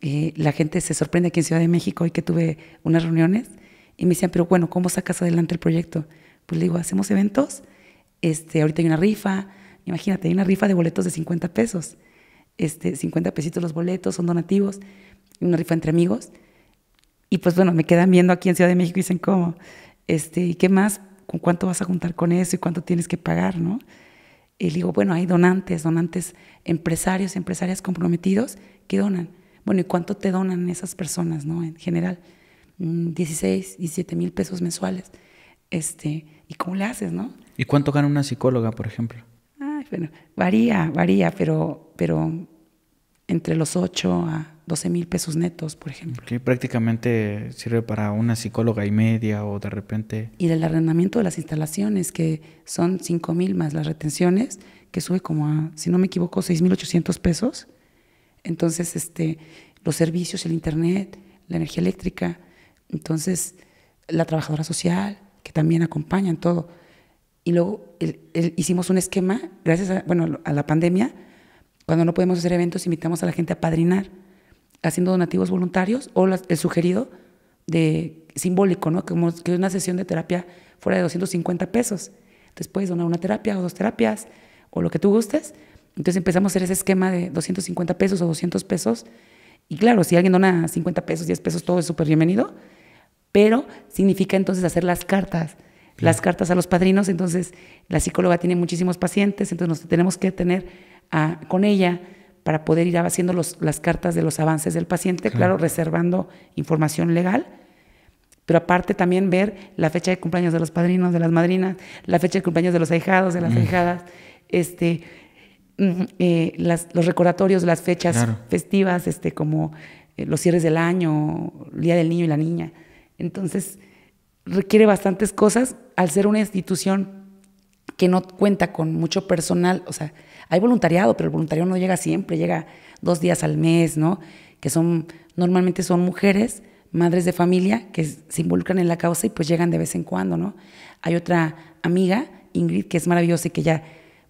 Eh, la gente se sorprende aquí en Ciudad de México y que tuve unas reuniones y me decían, pero bueno, ¿cómo sacas adelante el proyecto? Pues le digo, hacemos eventos, este, ahorita hay una rifa, imagínate, hay una rifa de boletos de 50 pesos, este, 50 pesitos los boletos, son donativos, una rifa entre amigos. Y pues bueno, me quedan viendo aquí en Ciudad de México y dicen, ¿cómo? Este, ¿Y qué más? ¿Con cuánto vas a juntar con eso y cuánto tienes que pagar, no? Y digo, bueno, hay donantes, donantes empresarios, empresarias comprometidos que donan. Bueno, ¿y cuánto te donan esas personas, no? En general, 16, mm, 17 mil pesos mensuales. Este, ¿Y cómo le haces, no? ¿Y cuánto gana una psicóloga, por ejemplo? Ay, bueno, varía, varía, pero, pero entre los 8 a 12 mil pesos netos, por ejemplo. Que prácticamente sirve para una psicóloga y media o de repente... Y del arrendamiento de las instalaciones, que son 5 mil más las retenciones, que sube como a, si no me equivoco, 6 mil 800 pesos. Entonces, este, los servicios, el internet, la energía eléctrica, entonces la trabajadora social, que también acompañan todo. Y luego hicimos un esquema, gracias a, bueno, a la pandemia, cuando no podemos hacer eventos, invitamos a la gente a padrinar, haciendo donativos voluntarios o el sugerido de simbólico, ¿no? Como que una sesión de terapia fuera de 250 pesos. Entonces puedes donar una terapia o dos terapias o lo que tú gustes. Entonces empezamos a hacer ese esquema de 250 pesos o 200 pesos. Y claro, si alguien dona 50 pesos, 10 pesos, todo es súper bienvenido pero significa entonces hacer las cartas, las cartas a los padrinos, entonces la psicóloga tiene muchísimos pacientes, entonces nos tenemos que tener ah, con ella para poder ir haciendo las cartas de los avances del paciente, claro. reservando información legal, pero aparte también ver la fecha de cumpleaños de los padrinos, de las madrinas, la fecha de cumpleaños de los ahijados, de las mm. este, mm, eh, los recordatorios, las fechas festivas, este, como eh, los cierres del año, el día del niño y la niña. Entonces, requiere bastantes cosas al ser una institución que no cuenta con mucho personal, o sea, hay voluntariado, pero el voluntariado no llega siempre, llega dos días al mes, ¿no? Que son, normalmente son mujeres, madres de familia, que se involucran en la causa y pues llegan de vez en cuando, ¿no? Hay otra amiga, Ingrid, que es maravillosa y que ya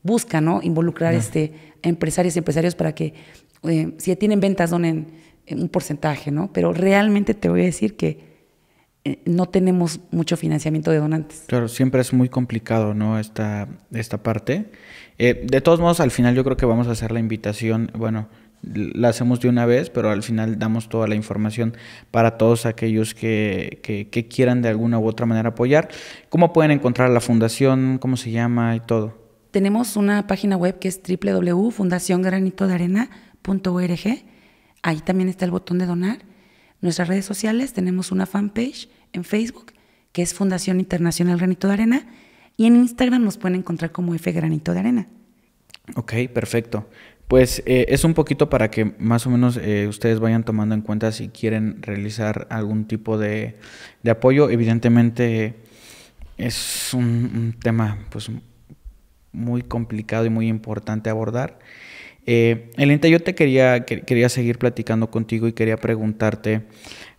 busca, ¿no? Involucrar Este, a empresarios y empresarios para que, eh, si tienen ventas, donen eh, un porcentaje, ¿no? Pero realmente te voy a decir que eh, no tenemos mucho financiamiento de donantes. Claro, siempre es muy complicado, ¿no? Esta, esta parte. Eh, de todos modos, al final yo creo que vamos a hacer la invitación, bueno, la hacemos de una vez, pero al final damos toda la información para todos aquellos que, quieran de alguna u otra manera apoyar. ¿Cómo pueden encontrar la fundación? ¿Cómo se llama y todo? Tenemos una página web que es www.fundaciongranitodearena.org. Ahí también está el botón de donar. Nuestras redes sociales tenemos una fanpage en Facebook, que es Fundación Internacional Granito de Arena, y en Instagram nos pueden encontrar como F Granito de Arena. Ok, perfecto. Pues eh, es un poquito para que más o menos eh, ustedes vayan tomando en cuenta si quieren realizar algún tipo de, apoyo. Evidentemente es un, tema pues muy complicado y muy importante abordar. Eh, ente yo te quería, quería seguir platicando contigo y quería preguntarte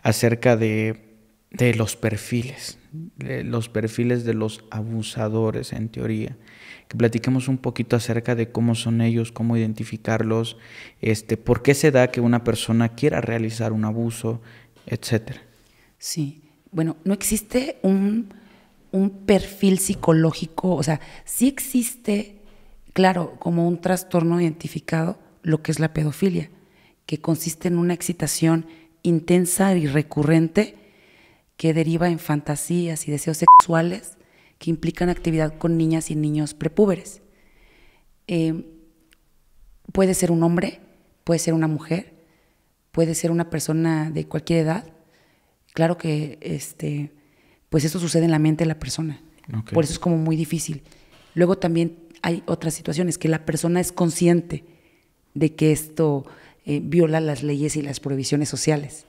acerca de de los perfiles, de los perfiles de los abusadores en teoría, que platiquemos un poquito acerca de cómo son ellos, cómo identificarlos, este, por qué se da que una persona quiera realizar un abuso, etcétera. Sí, bueno, no existe un, un perfil psicológico, o sea, sí existe, claro, como un trastorno identificado, lo que es la pedofilia, que consiste en una excitación intensa y recurrente que deriva en fantasías y deseos sexuales que implican actividad con niñas y niños prepúberes. Eh, puede ser un hombre, puede ser una mujer, puede ser una persona de cualquier edad. Claro que este, pues eso sucede en la mente de la persona. Por eso es como muy difícil. Luego también hay otras situaciones que la persona es consciente de que esto eh, viola las leyes y las prohibiciones sociales.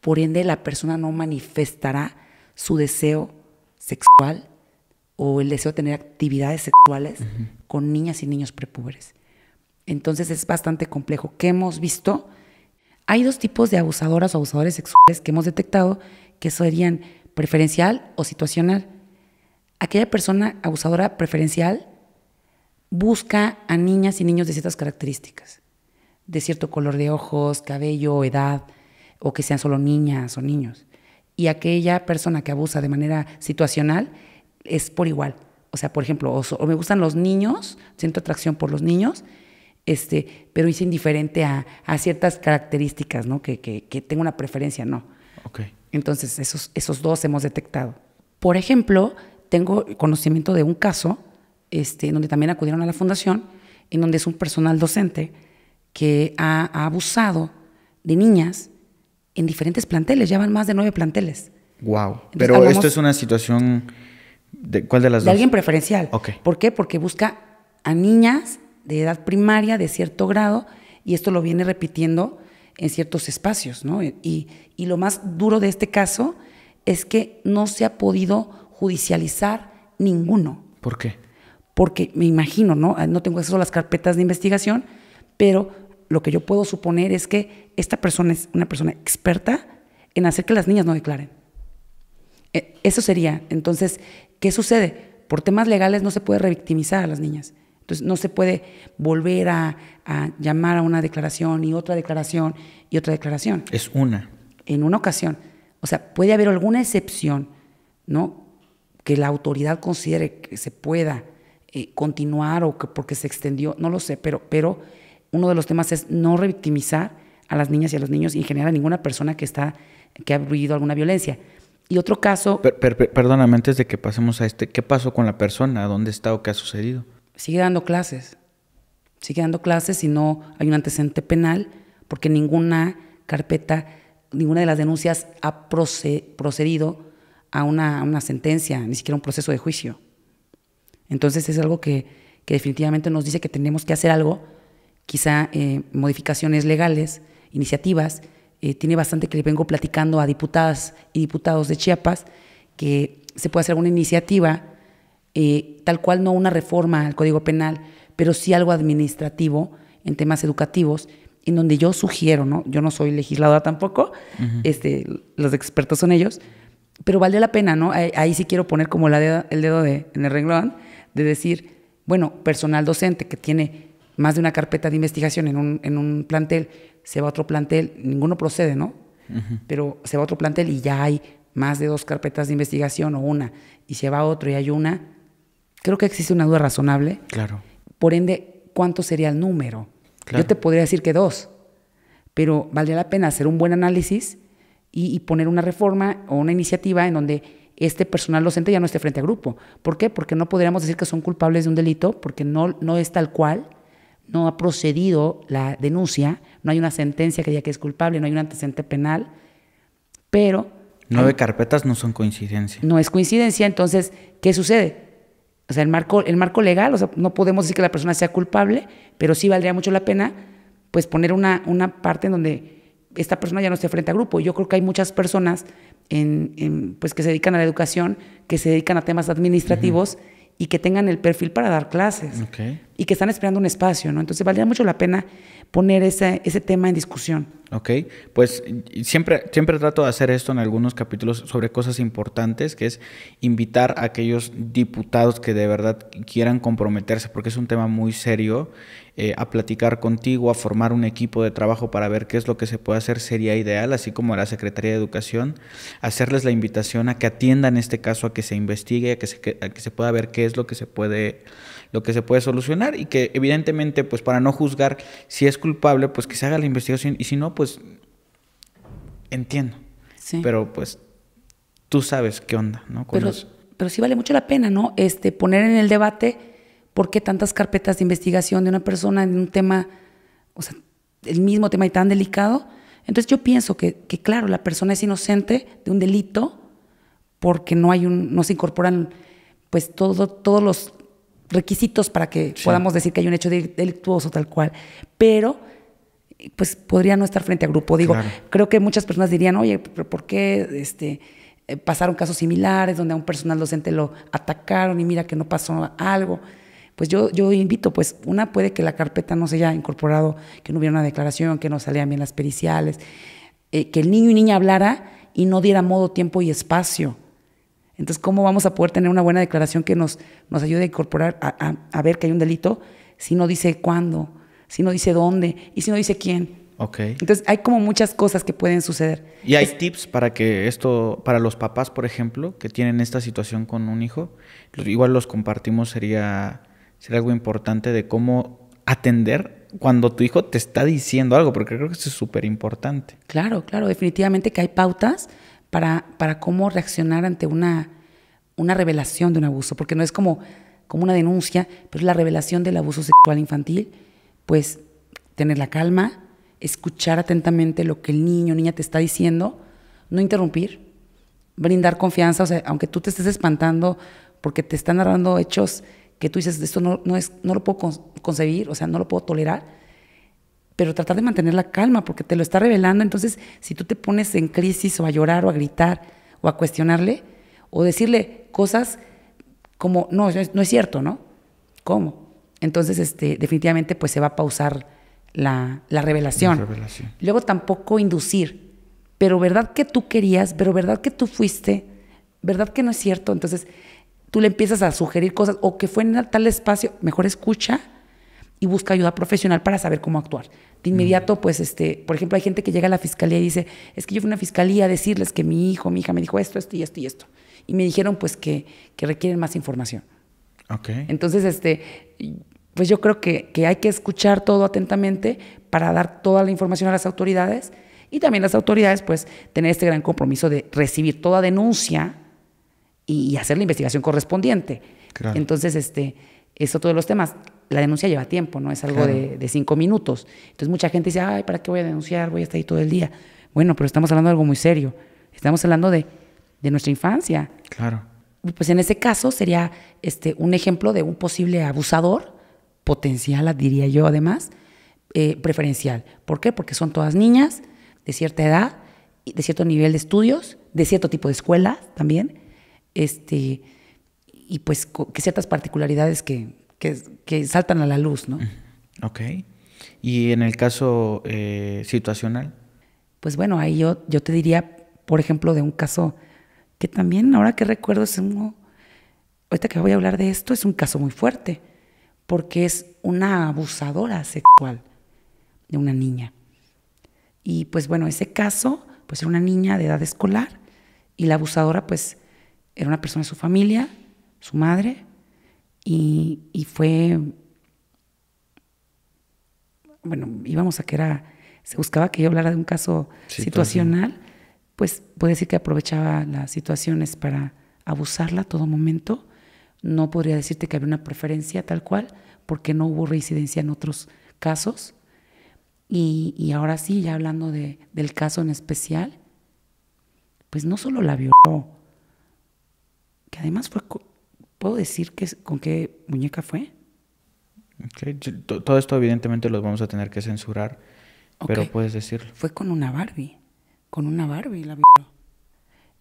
Por ende, la persona no manifestará su deseo sexual o el deseo de tener actividades sexuales con niñas y niños prepúberes. Entonces es bastante complejo. ¿Qué hemos visto? Hay dos tipos de abusadoras o abusadores sexuales que hemos detectado que serían preferencial o situacional. Aquella persona abusadora preferencial busca a niñas y niños de ciertas características, de cierto color de ojos, cabello, edad, o que sean solo niñas o niños. Y aquella persona que abusa de manera situacional es por igual. O sea, por ejemplo, o, me gustan los niños, siento atracción por los niños, este, pero hice indiferente a, ciertas características, ¿no? Que, tengo una preferencia, no. Okay. Entonces, esos, esos dos hemos detectado. Por ejemplo, tengo conocimiento de un caso este, en donde también acudieron a la fundación, en donde es un personal docente que ha abusado de niñas en diferentes planteles, ya van más de nueve planteles. Wow. Pero esto es una situación de cuál de las dos? De alguien preferencial. ¿Por qué? Porque busca a niñas de edad primaria de cierto grado y esto lo viene repitiendo en ciertos espacios, ¿no? Y, y lo más duro de este caso es que no se ha podido judicializar ninguno. ¿Por qué? Porque me imagino, ¿no? Ah, no tengo acceso a las carpetas de investigación, pero lo que yo puedo suponer es que esta persona es una persona experta en hacer que las niñas no declaren. E, eso sería. Entonces, ¿qué sucede? Por temas legales no se puede revictimizar a las niñas. Entonces, no se puede volver a, llamar a una declaración y otra declaración y otra declaración. Es una. En una ocasión. O sea, puede haber alguna excepción, ¿no? Que la autoridad considere que se pueda eh, continuar o que porque se extendió, no lo sé, pero, pero uno de los temas es no revictimizar a las niñas y a los niños y generar general a ninguna persona que, está, que ha vivido alguna violencia. Y otro caso... perdóname, antes de que pasemos a este, ¿qué pasó con la persona? ¿Dónde está o qué ha sucedido? Sigue dando clases. Sigue dando clases y no hay un antecedente penal porque ninguna carpeta, ninguna de las denuncias ha procedido a una, sentencia, ni siquiera un proceso de juicio. Entonces es algo que, que definitivamente nos dice que tenemos que hacer algo quizá eh, modificaciones legales, iniciativas. Eh, tiene bastante que le vengo platicando a diputadas y diputados de Chiapas que se puede hacer una iniciativa, eh, tal cual no una reforma al Código Penal, pero sí algo administrativo en temas educativos, en donde yo sugiero, ¿no? yo no soy legisladora tampoco, este, los expertos son ellos, pero vale la pena, ¿no? Ahí, sí quiero poner como la el dedo de, en el renglón, de decir, bueno, personal docente que tiene más de una carpeta de investigación en un, plantel, se va a otro plantel, ninguno procede, ¿no? Pero se va a otro plantel y ya hay más de dos carpetas de investigación o una, y se va a otro y hay una, creo que existe una duda razonable. Claro. Por ende, ¿cuánto sería el número? Yo te podría decir que dos, pero valdría la pena hacer un buen análisis y, poner una reforma o una iniciativa en donde este personal docente ya no esté frente a grupo. ¿Por qué? Porque no podríamos decir que son culpables de un delito, porque no, no es tal cual, no ha procedido la denuncia, no hay una sentencia que diga que es culpable, no hay un antecedente penal, pero... Nueve carpetas no son coincidencia. No es coincidencia, entonces, ¿qué sucede? O sea, el marco, el marco legal, o sea, no podemos decir que la persona sea culpable, pero sí valdría mucho la pena, pues poner una, una parte en donde esta persona ya no esté frente a grupo. Yo creo que hay muchas personas en, pues, que se dedican a la educación, que se dedican a temas administrativos y que tengan el perfil para dar clases y que están esperando un espacio, ¿no? Entonces valdría mucho la pena poner ese, ese tema en discusión. Ok, pues siempre, siempre trato de hacer esto en algunos capítulos sobre cosas importantes, que es invitar a aquellos diputados que de verdad quieran comprometerse, porque es un tema muy serio, eh, a platicar contigo, a formar un equipo de trabajo para ver qué es lo que se puede hacer sería ideal, así como la Secretaría de Educación, hacerles la invitación a que atiendan este caso, a que se investigue, a que se, a que se pueda ver qué es lo que se puede, lo que se puede solucionar y que evidentemente, pues para no juzgar si es culpable, pues que se haga la investigación y si no, pues entiendo. Pero pues tú sabes qué onda, ¿no? pero, sí vale mucho la pena, ¿no? Este, poner en el debate por qué tantas carpetas de investigación de una persona en un tema, o sea, el mismo tema y tan delicado. Entonces yo pienso que, que claro, la persona es inocente de un delito porque no hay un, no se incorporan pues todo, todos los requisitos para que podamos decir que hay un hecho delictuoso tal cual, pero pues podría no estar frente a grupo. Digo, creo que muchas personas dirían, oye, pero ¿por qué este, eh, pasaron casos similares donde a un personal docente lo atacaron y mira que no pasó algo? Pues yo, yo invito, pues una puede que la carpeta no se haya incorporado, que no hubiera una declaración, que no salían bien las periciales, eh, que el niño y niña hablara y no diera modo, tiempo y espacio entonces, ¿cómo vamos a poder tener una buena declaración que nos, nos ayude a incorporar, a, ver que hay un delito, si no dice cuándo, si no dice dónde y si no dice quién? Entonces hay como muchas cosas que pueden suceder. ¿Y hay tips para que esto, para los papás, por ejemplo, que tienen esta situación con un hijo? Pues, igual los compartimos, sería, sería algo importante de cómo atender cuando tu hijo te está diciendo algo, porque creo que eso es súper importante. Claro, claro, definitivamente que hay pautas para, cómo reaccionar ante una, una revelación de un abuso, porque no es como, como una denuncia, pero la revelación del abuso sexual infantil, pues tener la calma, escuchar atentamente lo que el niño o niña te está diciendo, no interrumpir, brindar confianza, o sea, aunque tú te estés espantando porque te están narrando hechos que tú dices, esto no, es, no lo puedo concebir, o sea, no lo puedo tolerar, pero tratar de mantener la calma porque te lo está revelando. Entonces, si tú te pones en crisis o a llorar o a gritar o a cuestionarle o decirle cosas como, no, no es cierto, ¿no? ¿Cómo? Entonces, este, definitivamente, pues se va a pausar la, revelación. La revelación. Luego tampoco inducir, pero verdad que tú querías, pero verdad que tú fuiste, verdad que no es cierto. Entonces, tú le empiezas a sugerir cosas o que fue en tal espacio, mejor escucha y busca ayuda profesional para saber cómo actuar. De inmediato, mm. pues, este, por ejemplo, hay gente que llega a la fiscalía y dice, es que yo fui a una fiscalía a decirles que mi hijo, mi hija me dijo esto, esto y esto y esto. Y me dijeron, pues, que, requieren más información. Entonces, este, pues yo creo que, hay que escuchar todo atentamente para dar toda la información a las autoridades y también las autoridades, pues, tener este gran compromiso de recibir toda denuncia y, hacer la investigación correspondiente. Entonces, este, es otro de los temas la denuncia lleva tiempo, no es algo de, cinco minutos. Entonces mucha gente dice, ay, ¿para qué voy a denunciar? Voy a estar ahí todo el día. Bueno, pero estamos hablando de algo muy serio. Estamos hablando de, nuestra infancia. Claro. Pues en ese caso sería este, un ejemplo de un posible abusador, potencial, diría yo además, eh, preferencial. ¿Por qué? Porque son todas niñas de cierta edad, de cierto nivel de estudios, de cierto tipo de escuela también, este, y pues que ciertas particularidades que, que, saltan a la luz, ¿no? Ok. ¿Y en el caso eh, situacional? Pues bueno, ahí yo, yo te diría, por ejemplo, de un caso que también ahora que recuerdo es un... Ahorita que voy a hablar de esto es un caso muy fuerte, porque es una abusadora sexual de una niña. Y pues bueno, ese caso, pues era una niña de edad escolar y la abusadora pues era una persona de su familia, su madre, y, fue, bueno, íbamos a que era, se buscaba que yo hablara de un caso situacional, pues puede decir que aprovechaba las situaciones para abusarla a todo momento. No podría decirte que había una preferencia tal cual, porque no hubo reincidencia en otros casos. Y, ahora sí, ya hablando del caso en especial, pues no solo la violó, que además fue ¿Puedo decir que, con qué muñeca fue? Okay. Todo esto evidentemente los vamos a tener que censurar, pero puedes decirlo. Fue con una Barbie, con una Barbie la violó.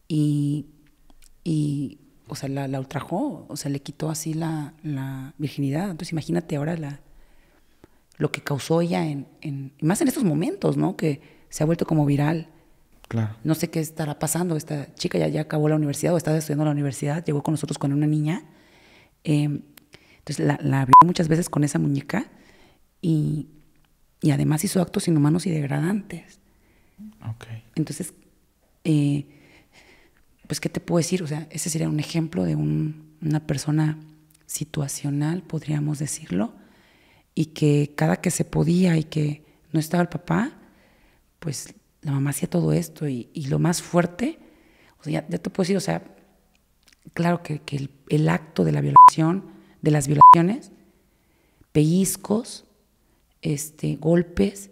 Y, o sea, la, la, ultrajó, o sea, le quitó así la, virginidad. Entonces imagínate ahora la, lo que causó ella en, en, más en estos momentos, ¿no? Que se ha vuelto como viral no sé qué estará pasando. Esta chica ya, ya acabó la universidad o está estudiando la universidad, llegó con nosotros con una niña. Em, entonces la, la muchas veces con esa muñeca y, además hizo actos inhumanos y degradantes. Entonces, eh, pues, ¿qué te puedo decir? O sea, ese sería un ejemplo de una persona situacional, podríamos decirlo, y que cada que se podía y que no estaba el papá, pues la mamá hacía todo esto y, y lo más fuerte, o sea, ya, te puedo decir, o sea, claro que, el, acto de la violación, de las violaciones, pellizcos, este, golpes,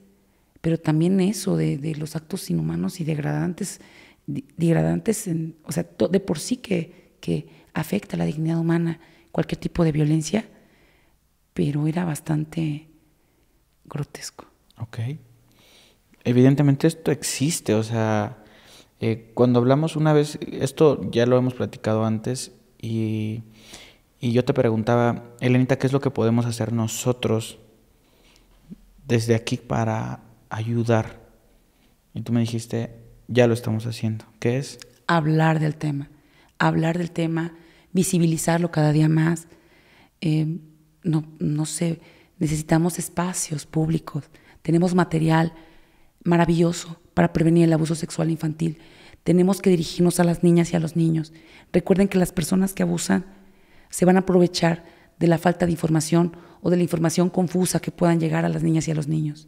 pero también eso de, los actos inhumanos y degradantes, degradantes, o sea, de por sí que, que afecta la dignidad humana, cualquier tipo de violencia, pero era bastante grotesco. Okay evidentemente esto existe, o sea, eh, cuando hablamos una vez, esto ya lo hemos platicado antes y, yo te preguntaba, Elenita, ¿qué es lo que podemos hacer nosotros desde aquí para ayudar? Y tú me dijiste, ya lo estamos haciendo, ¿qué es? Hablar del tema, hablar del tema, visibilizarlo cada día más. Eh, no, no sé, necesitamos espacios públicos, tenemos material maravilloso para prevenir el abuso sexual infantil. Tenemos que dirigirnos a las niñas y a los niños. Recuerden que las personas que abusan se van a aprovechar de la falta de información o de la información confusa que puedan llegar a las niñas y a los niños.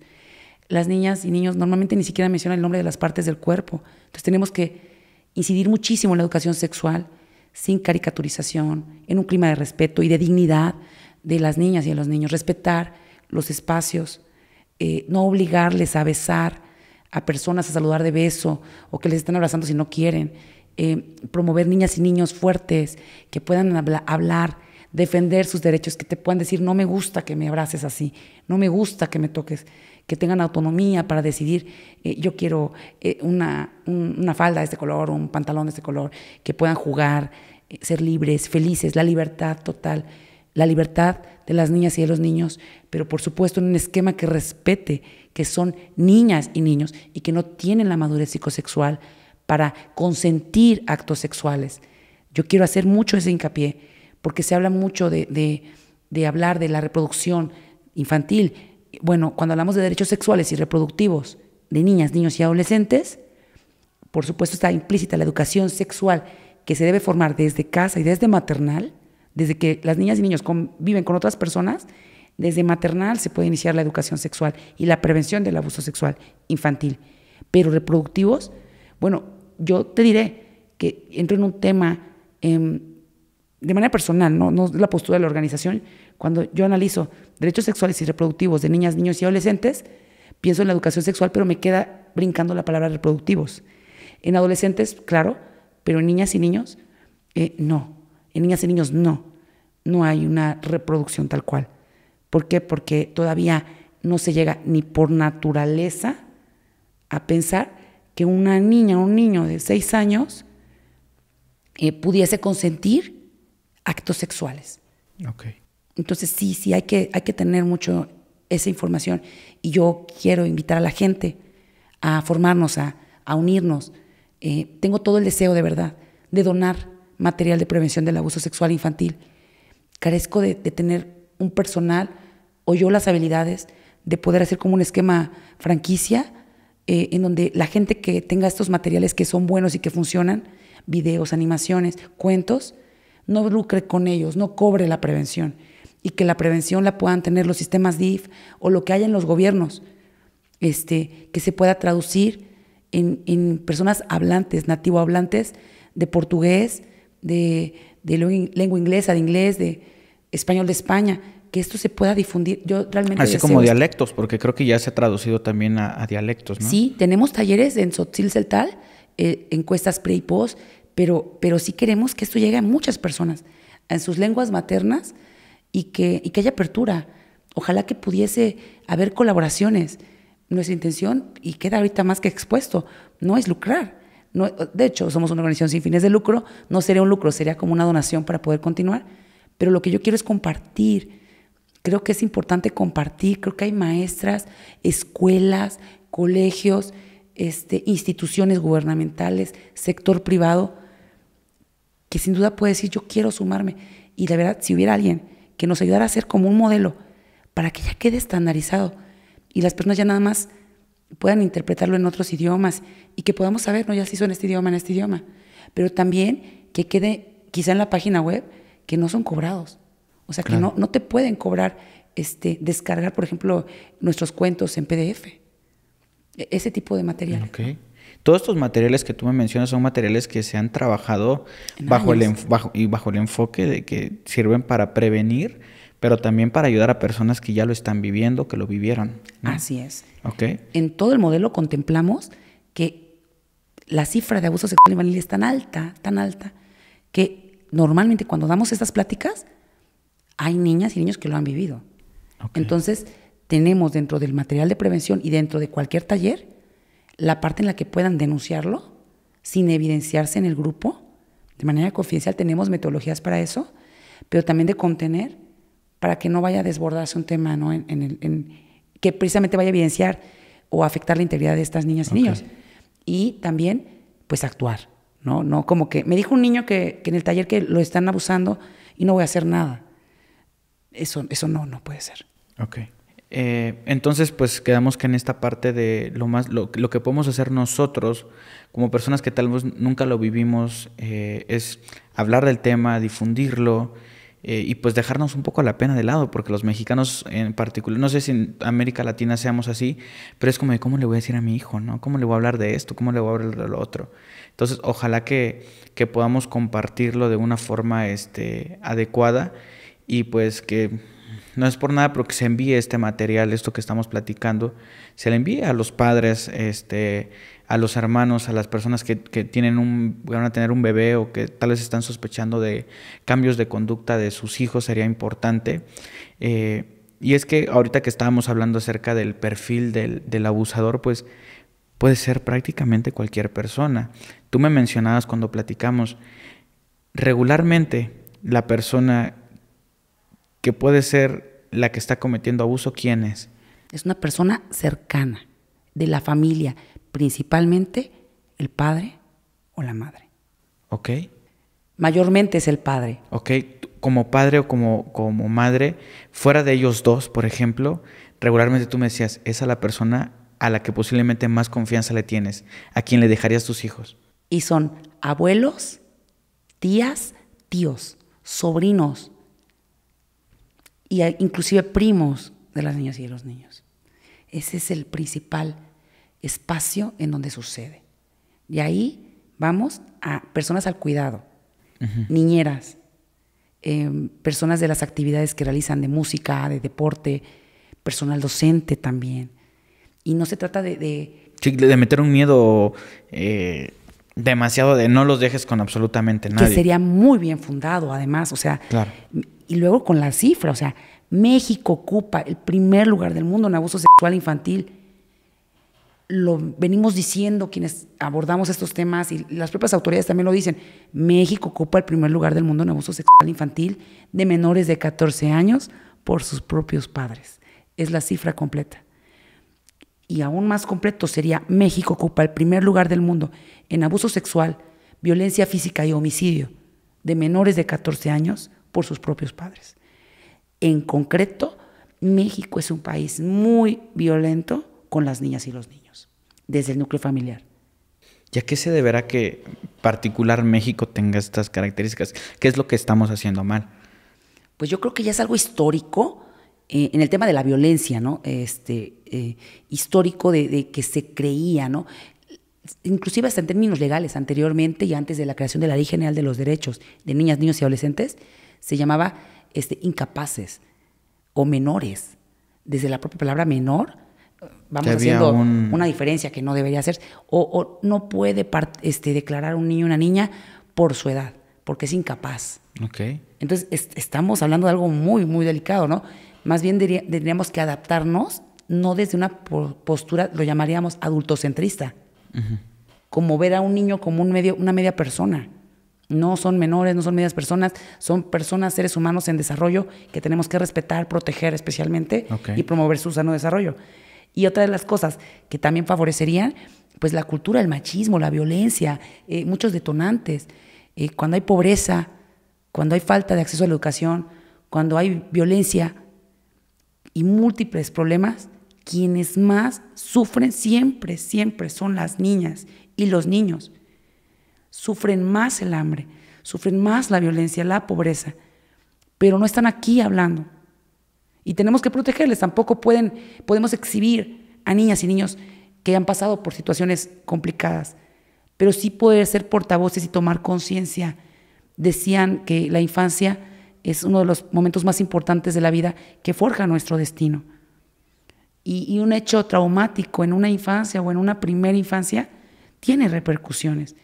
Las niñas y niños normalmente ni siquiera mencionan el nombre de las partes del cuerpo. Entonces tenemos que incidir muchísimo en la educación sexual, sin caricaturización, en un clima de respeto y de dignidad de las niñas y de los niños, respetar los espacios, eh, no obligarles a besar, a personas a saludar de beso o que les están abrazando si no quieren. Eh, promover niñas y niños fuertes que puedan hablar, defender sus derechos, que te puedan decir, no me gusta que me abraces así, no me gusta que me toques, que tengan autonomía para decidir, eh, yo quiero eh, una, una, falda de este color, un pantalón de este color, que puedan jugar, ser libres, felices, la libertad total la libertad de las niñas y de los niños, pero por supuesto en un esquema que respete que son niñas y niños y que no tienen la madurez psicosexual para consentir actos sexuales. Yo quiero hacer mucho ese hincapié, porque se habla mucho de, de hablar de la reproducción infantil. Bueno, cuando hablamos de derechos sexuales y reproductivos de niñas, niños y adolescentes, por supuesto está implícita la educación sexual que se debe formar desde casa y desde maternal, desde que las niñas y niños conviven con otras personas, desde maternal se puede iniciar la educación sexual y la prevención del abuso sexual infantil. Pero reproductivos, bueno, yo te diré que entro en un tema em, de manera personal, no, no es la postura de la organización. Cuando yo analizo derechos sexuales y reproductivos de niñas, niños y adolescentes, pienso en la educación sexual, pero me queda brincando la palabra reproductivos. En adolescentes, claro, pero en niñas y niños, eh, no. En niñas y niños no, no hay una reproducción tal cual. ¿Por qué? Porque todavía no se llega ni por naturaleza a pensar que una niña o un niño de seis años eh, pudiese consentir actos sexuales. Entonces sí, sí, hay que, hay que tener mucho esa información. Y yo quiero invitar a la gente a formarnos, a, unirnos. Eh, tengo todo el deseo de verdad de donar material de prevención del abuso sexual infantil. Carezco de, tener un personal o yo las habilidades de poder hacer como un esquema franquicia eh, en donde la gente que tenga estos materiales que son buenos y que funcionan, videos, animaciones, cuentos, no lucre con ellos, no cobre la prevención y que la prevención la puedan tener los sistemas DIF o lo que haya en los gobiernos, este, que se pueda traducir en, en personas hablantes, nativo hablantes de portugués, de, lengua inglesa, de inglés, de español de España, que esto se pueda difundir. Yo realmente. Así como dialectos, porque creo que ya se ha traducido también a, dialectos, ¿no? Sí, tenemos talleres en Sotil Celtal, eh, encuestas pre y post, pero, pero sí queremos que esto llegue a muchas personas, en sus lenguas maternas y que, y que haya apertura. Ojalá que pudiese haber colaboraciones. Nuestra intención, y queda ahorita más que expuesto, no es lucrar, de hecho, somos una organización sin fines de lucro, no sería un lucro, sería como una donación para poder continuar, pero lo que yo quiero es compartir. Creo que es importante compartir, creo que hay maestras, escuelas, colegios, este, instituciones gubernamentales, sector privado, que sin duda puede decir, yo quiero sumarme. Y la verdad, si hubiera alguien que nos ayudara a ser como un modelo para que ya quede estandarizado y las personas ya nada más puedan interpretarlo en otros idiomas y que podamos saber, no, ya se hizo en este idioma, en este idioma, pero también que quede quizá en la página web que no son cobrados, o sea, que no, no te pueden cobrar, este, descargar, por ejemplo, nuestros cuentos en PDF, e, ese tipo de material. Todos estos materiales que tú me mencionas son materiales que se han trabajado bajo el, bajo, y bajo el enfoque de que sirven para prevenir pero también para ayudar a personas que ya lo están viviendo, que lo vivieron. Así es. Okay. En todo el modelo contemplamos que la cifra de abuso sexual infantil es tan alta, tan alta, que normalmente cuando damos estas pláticas, hay niñas y niños que lo han vivido. Entonces, tenemos dentro del material de prevención y dentro de cualquier taller la parte en la que puedan denunciarlo sin evidenciarse en el grupo. De manera confidencial tenemos metodologías para eso, pero también de contener para que no vaya a desbordarse un tema, En, que precisamente vaya a evidenciar o afectar la integridad de estas niñas y niños. Y también, pues, actuar, ¿no? No como que, me dijo un niño que, en el taller que lo están abusando y no voy a hacer nada. Eso, eso no, no puede ser. Ok. Eh, entonces, pues quedamos que en esta parte de lo más lo, que podemos hacer nosotros, como personas que tal vez nunca lo vivimos, eh, es hablar del tema, difundirlo, eh, y pues dejarnos un poco la pena de lado, porque los mexicanos en particular, no sé si en América Latina seamos así, pero es como de cómo le voy a decir a mi hijo, ¿no? ¿Cómo le voy a hablar de esto? ¿Cómo le voy a hablar de lo otro? Entonces, ojalá que, podamos compartirlo de una forma este, adecuada y pues que no es por nada, pero que se envíe este material, esto que estamos platicando, se le envíe a los padres, este, a los hermanos, a las personas que, tienen un, van a tener un bebé o que tal vez están sospechando de cambios de conducta de sus hijos, sería importante. Eh, y es que ahorita que estábamos hablando acerca del perfil del, del abusador, pues puede ser prácticamente cualquier persona. Tú me mencionabas cuando platicamos, regularmente la persona que puede ser la que está cometiendo abuso, ¿quién es? Es una persona cercana, de la familia, principalmente el padre o la madre. Ok. Mayormente es el padre. Ok, como padre o como, como madre, fuera de ellos dos, por ejemplo, regularmente tú me decías, es la persona a la que posiblemente más confianza le tienes, a quien le dejarías tus hijos. Y son abuelos, tías, tíos, sobrinos, y inclusive primos de las niñas y de los niños. Ese es el principal espacio en donde sucede. Y ahí vamos a personas al cuidado, niñeras, em, personas de las actividades que realizan de música, de deporte, personal docente también. Y no se trata de... de, sí, de meter un miedo eh, demasiado de no los dejes con absolutamente nadie. Que sería muy bien fundado, además. O sea, claro y luego con la cifra, o sea, México ocupa el primer lugar del mundo en abuso sexual infantil. Lo venimos diciendo quienes abordamos estos temas y las propias autoridades también lo dicen. México ocupa el primer lugar del mundo en abuso sexual infantil de menores de 14 años por sus propios padres. Es la cifra completa. Y aún más completo sería México ocupa el primer lugar del mundo en abuso sexual, violencia física y homicidio de menores de 14 años por sus propios padres. En concreto, México es un país muy violento con las niñas y los niños, desde el núcleo familiar. ¿Y a qué se deberá que particular México tenga estas características? ¿Qué es lo que estamos haciendo mal? Pues yo creo que ya es algo histórico eh, en el tema de la violencia, ¿no? Este, eh, histórico de, de, que se creía, ¿no? Inclusive hasta en términos legales, anteriormente y antes de la creación de la Ley General de los Derechos de Niñas, Niños y Adolescentes, se llamaba este, incapaces o menores. Desde la propia palabra menor, eh, vamos haciendo una diferencia que no debería ser. O, no puede este, declarar un niño una niña por su edad, porque es incapaz. Okay. Entonces, estamos hablando de algo muy, muy delicado, ¿no? Más bien tendríamos que adaptarnos, no desde una postura, lo llamaríamos adultocentrista, como ver a un niño como un medio, una media persona. No son menores, no son medias personas, son personas, seres humanos en desarrollo que tenemos que respetar, proteger especialmente y promover su sano desarrollo. Y otra de las cosas que también favorecerían, pues la cultura, el machismo, la violencia, eh, muchos detonantes. Eh, cuando hay pobreza, cuando hay falta de acceso a la educación, cuando hay violencia y múltiples problemas, quienes más sufren siempre, siempre son las niñas y los niños sufren más el hambre, sufren más la violencia, la pobreza, pero no están aquí hablando. Y tenemos que protegerles, tampoco pueden, podemos exhibir a niñas y niños que han pasado por situaciones complicadas, pero sí poder ser portavoces y tomar conciencia. Decían que la infancia es uno de los momentos más importantes de la vida que forja nuestro destino. Y, y un hecho traumático en una infancia o en una primera infancia tiene repercusiones.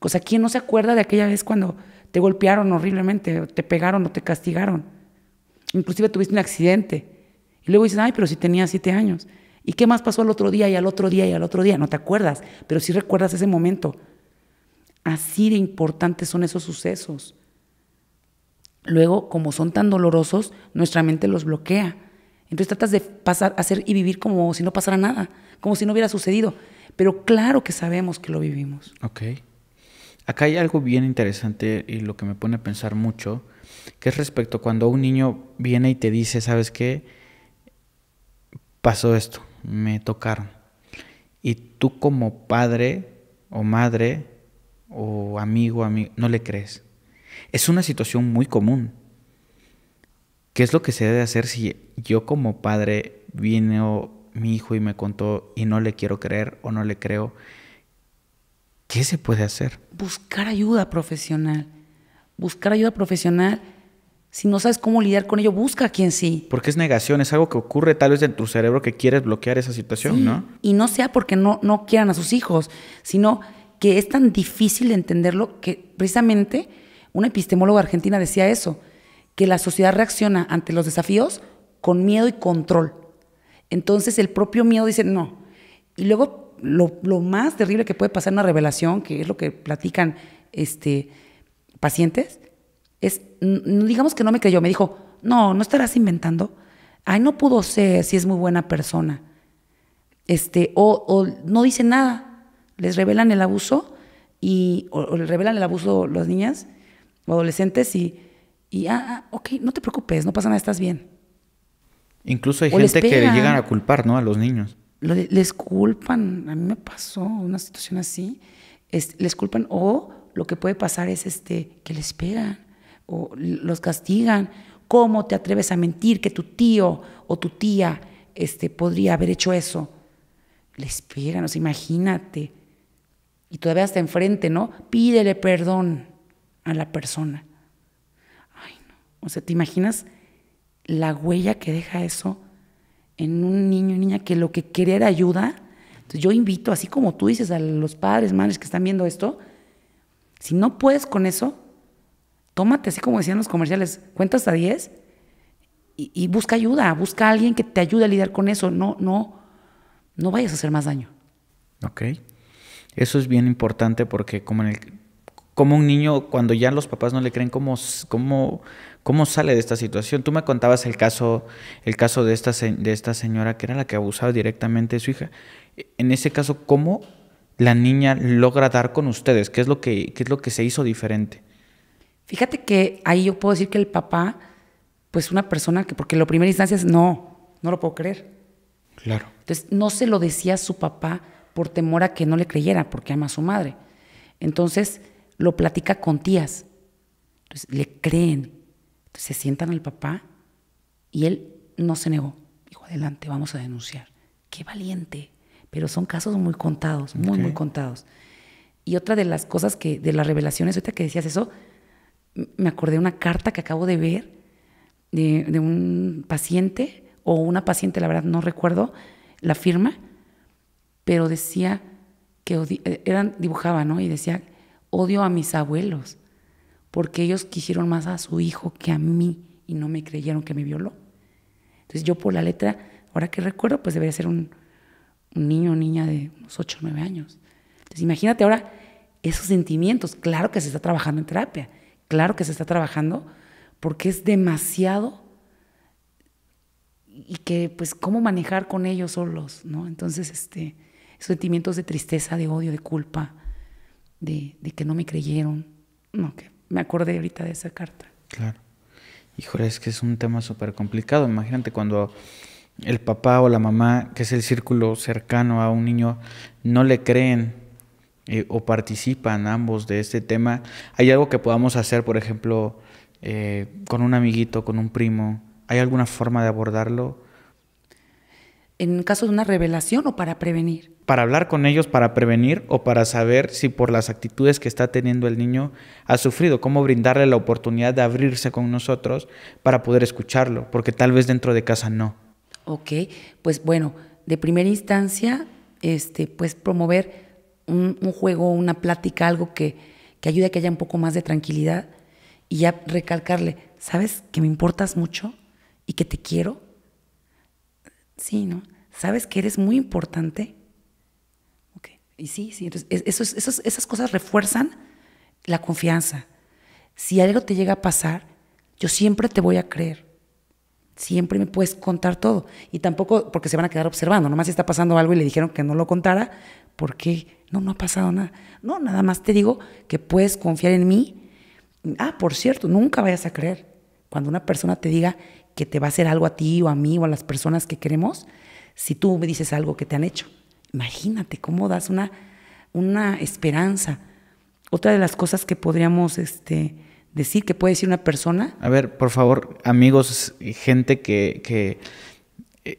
O sea, ¿quién no se acuerda de aquella vez cuando te golpearon horriblemente, te pegaron o te castigaron? Inclusive tuviste un accidente. Y luego dices, ay, pero si tenía siete años. ¿Y qué más pasó al otro día y al otro día y al otro día? No te acuerdas, pero sí recuerdas ese momento. Así de importantes son esos sucesos. Luego, como son tan dolorosos, nuestra mente los bloquea. Entonces tratas de pasar, hacer y vivir como si no pasara nada, como si no hubiera sucedido. Pero claro que sabemos que lo vivimos. Okay. Acá hay algo bien interesante y lo que me pone a pensar mucho, que es respecto cuando un niño viene y te dice, ¿sabes qué? Pasó esto, me tocaron. Y tú como padre o madre o amigo, amigo, no le crees. Es una situación muy común. ¿Qué es lo que se debe hacer si yo como padre vino mi hijo y me contó y no le quiero creer o no le creo ¿Qué se puede hacer? Buscar ayuda profesional. Buscar ayuda profesional. Si no sabes cómo lidiar con ello, busca a quien sí. Porque es negación, es algo que ocurre tal vez en tu cerebro que quieres bloquear esa situación, ¿no? Y no sea porque no, no quieran a sus hijos, sino que es tan difícil de entenderlo que precisamente una epistemóloga argentina decía eso, que la sociedad reacciona ante los desafíos con miedo y control. Entonces el propio miedo dice no. Y luego lo, más terrible que puede pasar en una revelación, que es lo que platican este, pacientes, es, digamos que no me creyó, me dijo, no, no estarás inventando, ay, no pudo ser si es muy buena persona, este, o, o no dice nada, les revelan el abuso y, o, les revelan el abuso las niñas o adolescentes y, y ah, ah, ok, no te preocupes, no pasa nada, estás bien. Incluso hay gente que llegan a culpar, ¿no? A los niños les culpan, a mí me pasó una situación así, les culpan o lo que puede pasar es este, que les pegan o los castigan. ¿Cómo te atreves a mentir que tu tío o tu tía este, podría haber hecho eso? Les pegan, o sea, imagínate. Y todavía hasta enfrente, ¿no? Pídele perdón a la persona. Ay, no. O sea, ¿te imaginas la huella que deja eso? en un niño y niña que lo que quería era ayuda. Entonces yo invito, así como tú dices a los padres, madres que están viendo esto, si no puedes con eso, tómate, así como decían los comerciales, cuenta hasta 10 y, busca ayuda, busca a alguien que te ayude a lidiar con eso, no, no, no vayas a hacer más daño. Ok. Eso es bien importante porque como en el, cómo un niño, cuando ya los papás no le creen, cómo, cómo sale de esta situación. Tú me contabas el caso, el caso de, esta, de esta señora que era la que abusaba directamente de su hija. E-, en ese caso, ¿cómo la niña logra dar con ustedes? ¿Qué es lo que, qué es lo que se hizo diferente? Fíjate que ahí yo puedo decir que el papá, pues una persona que, porque en la primera instancia es no, no lo puedo creer. Claro. Entonces, no se lo decía a su papá por temor a que no le creyera, porque ama a su madre. Entonces, lo platica con tías. Entonces le creen. se sientan al papá y él no se negó. Dijo, adelante, vamos a denunciar. Qué valiente. Pero son casos muy contados, muy, muy contados. Y otra de las cosas que, de las revelaciones, ahorita que decías eso, me acordé de una carta que acabo de ver de, un paciente, o una paciente, la verdad no recuerdo la firma, pero decía que eh, eran, dibujaba, ¿no? Y decía odio a mis abuelos porque ellos quisieron más a su hijo que a mí y no me creyeron que me violó. Entonces yo por la letra, ahora que recuerdo, pues debería ser un, niño o niña de unos 8 o 9 años. Entonces imagínate ahora esos sentimientos. Claro que se está trabajando en terapia, claro que se está trabajando porque es demasiado y que pues cómo manejar con ellos solos, ¿no? Entonces este, esos sentimientos de tristeza, de odio, de culpa, de, que no me creyeron. No, que me acordé ahorita de esa carta. Claro. Híjole, es que es un tema súper complicado. Imagínate cuando el papá o la mamá, que es el círculo cercano a un niño, no le creen eh, o participan ambos de este tema. ¿Hay algo que podamos hacer, por ejemplo, eh, con un amiguito, con un primo? ¿Hay alguna forma de abordarlo? en caso de una revelación o para prevenir? Para hablar con ellos, para prevenir o para saber si por las actitudes que está teniendo el niño ha sufrido, cómo brindarle la oportunidad de abrirse con nosotros para poder escucharlo, porque tal vez dentro de casa no. Ok, pues bueno, de primera instancia, este, pues promover un, juego, una plática, algo que, que ayude a que haya un poco más de tranquilidad y ya recalcarle, ¿sabes que me importas mucho y que te quiero? Sí, ¿no? ¿Sabes que eres muy importante? Okay. Y sí, sí, entonces esas cosas refuerzan la confianza. Si algo te llega a pasar, yo siempre te voy a creer. Siempre me puedes contar todo. Y tampoco porque se van a quedar observando. Nomás si está pasando algo y le dijeron que no lo contara, porque no, no ha pasado nada. No, nada más te digo que puedes confiar en mí. Ah, por cierto, nunca vayas a creer. Cuando una persona te diga que te va a hacer algo a ti o a mí o a las personas que queremos si tú me dices algo que te han hecho. Imagínate cómo das una, una esperanza. Otra de las cosas que podríamos este, decir que puede decir una persona. A ver, por favor, amigos, gente que, que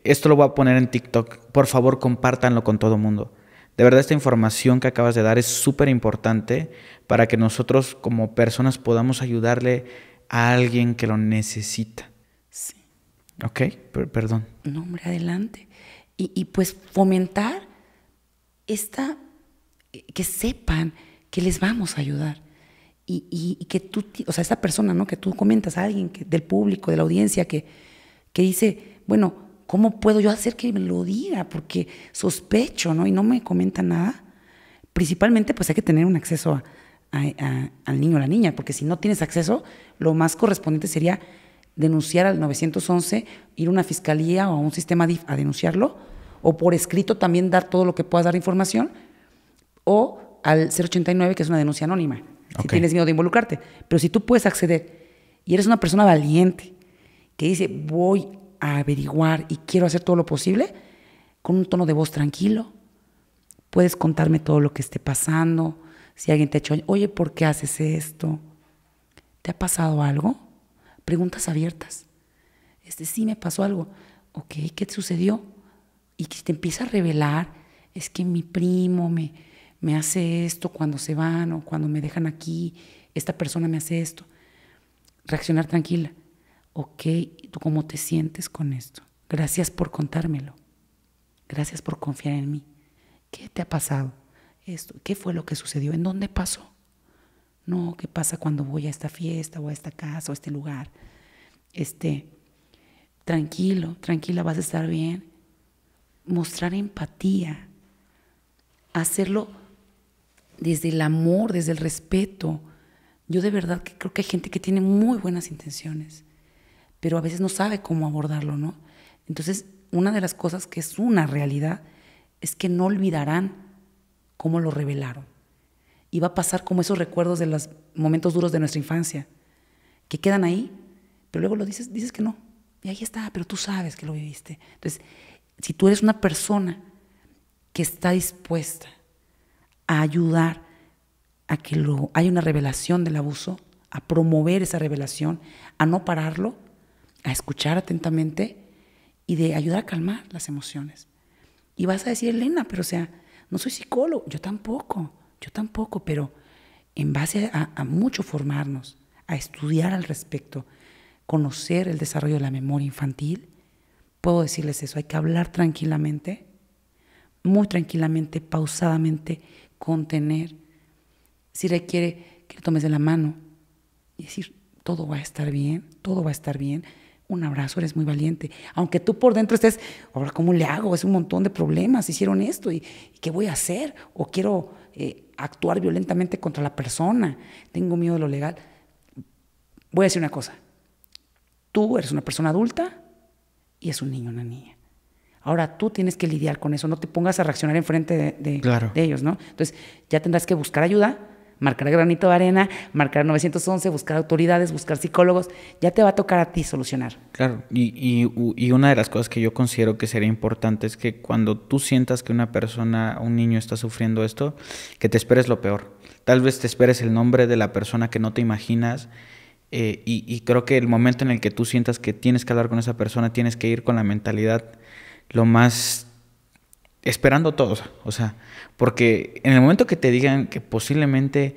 esto lo voy a poner en TikTok. Por favor, compártanlo con todo el mundo. De verdad, esta información que acabas de dar es súper importante para que nosotros como personas podamos ayudarle a alguien que lo necesita. Ok, perdón. No, hombre, adelante. Y, y, pues fomentar esta, que sepan que les vamos a ayudar. Y, y, que tú, o sea, esa persona, ¿no? Que tú comentas a alguien que, del público, de la audiencia, que, que dice, bueno, ¿cómo puedo yo hacer que me lo diga? Porque sospecho, ¿no? Y no me comenta nada. Principalmente, pues hay que tener un acceso a, al niño o la niña, porque si no tienes acceso, lo más correspondiente sería denunciar al 911, ir a una fiscalía o a un sistema DIF a denunciarlo, o por escrito también dar todo lo que puedas dar información, o al 089, que es una denuncia anónima, si tienes miedo de involucrarte. Pero si tú puedes acceder y eres una persona valiente, que dice, voy a averiguar y quiero hacer todo lo posible, con un tono de voz tranquilo, puedes contarme todo lo que esté pasando, si alguien te ha hecho, oye, ¿por qué haces esto? ¿Te ha pasado algo? preguntas abiertas. Este, sí me pasó algo. Ok, ¿qué te sucedió? Y que te empieza a revelar, es que mi primo me, me hace esto cuando se van o cuando me dejan aquí, esta persona me hace esto. Reaccionar tranquila. Ok, ¿tú cómo te sientes con esto? Gracias por contármelo. Gracias por confiar en mí. ¿Qué te ha pasado? Esto, ¿Qué fue lo que sucedió? ¿En dónde pasó? no, ¿qué pasa cuando voy a esta fiesta o a esta casa o a este lugar? Este, tranquilo, tranquila, vas a estar bien. Mostrar empatía, hacerlo desde el amor, desde el respeto. Yo de verdad que creo que hay gente que tiene muy buenas intenciones, pero a veces no sabe cómo abordarlo, ¿no? Entonces, una de las cosas que es una realidad es que no olvidarán cómo lo revelaron y va a pasar como esos recuerdos de los momentos duros de nuestra infancia, que quedan ahí, pero luego lo dices, dices que no. Y ahí está, pero tú sabes que lo viviste. Entonces, si tú eres una persona que está dispuesta a ayudar a que lo, haya una revelación del abuso, a promover esa revelación, a no pararlo, a escuchar atentamente y de ayudar a calmar las emociones. Y vas a decir, Elena, pero o sea, no soy psicólogo, yo tampoco. Yo tampoco, pero en base a, mucho formarnos, a estudiar al respecto, conocer el desarrollo de la memoria infantil, puedo decirles eso, hay que hablar tranquilamente, muy tranquilamente, pausadamente, contener. Si requiere que lo tomes de la mano y decir, todo va a estar bien, todo va a estar bien, un abrazo, eres muy valiente. Aunque tú por dentro estés, ahora, ¿cómo le hago? Es un montón de problemas, hicieron esto, ¿y, qué voy a hacer? O quiero eh, actuar violentamente contra la persona, tengo miedo de lo legal. Voy a decir una cosa, tú eres una persona adulta y es un niño, una niña. Ahora tú tienes que lidiar con eso, no te pongas a reaccionar enfrente de, de ellos, ¿no? Entonces ya tendrás que buscar ayuda, marcar granito de arena, marcar 911, buscar autoridades, buscar psicólogos, ya te va a tocar a ti solucionar. Claro, y, una de las cosas que yo considero que sería importante es que cuando tú sientas que una persona, un niño está sufriendo esto, que te esperes lo peor. Tal vez te esperes el nombre de la persona que no te imaginas. Eh, y, y creo que el momento en el que tú sientas que tienes que hablar con esa persona, tienes que ir con la mentalidad lo más esperando todos. O sea, porque en el momento que te digan que posiblemente.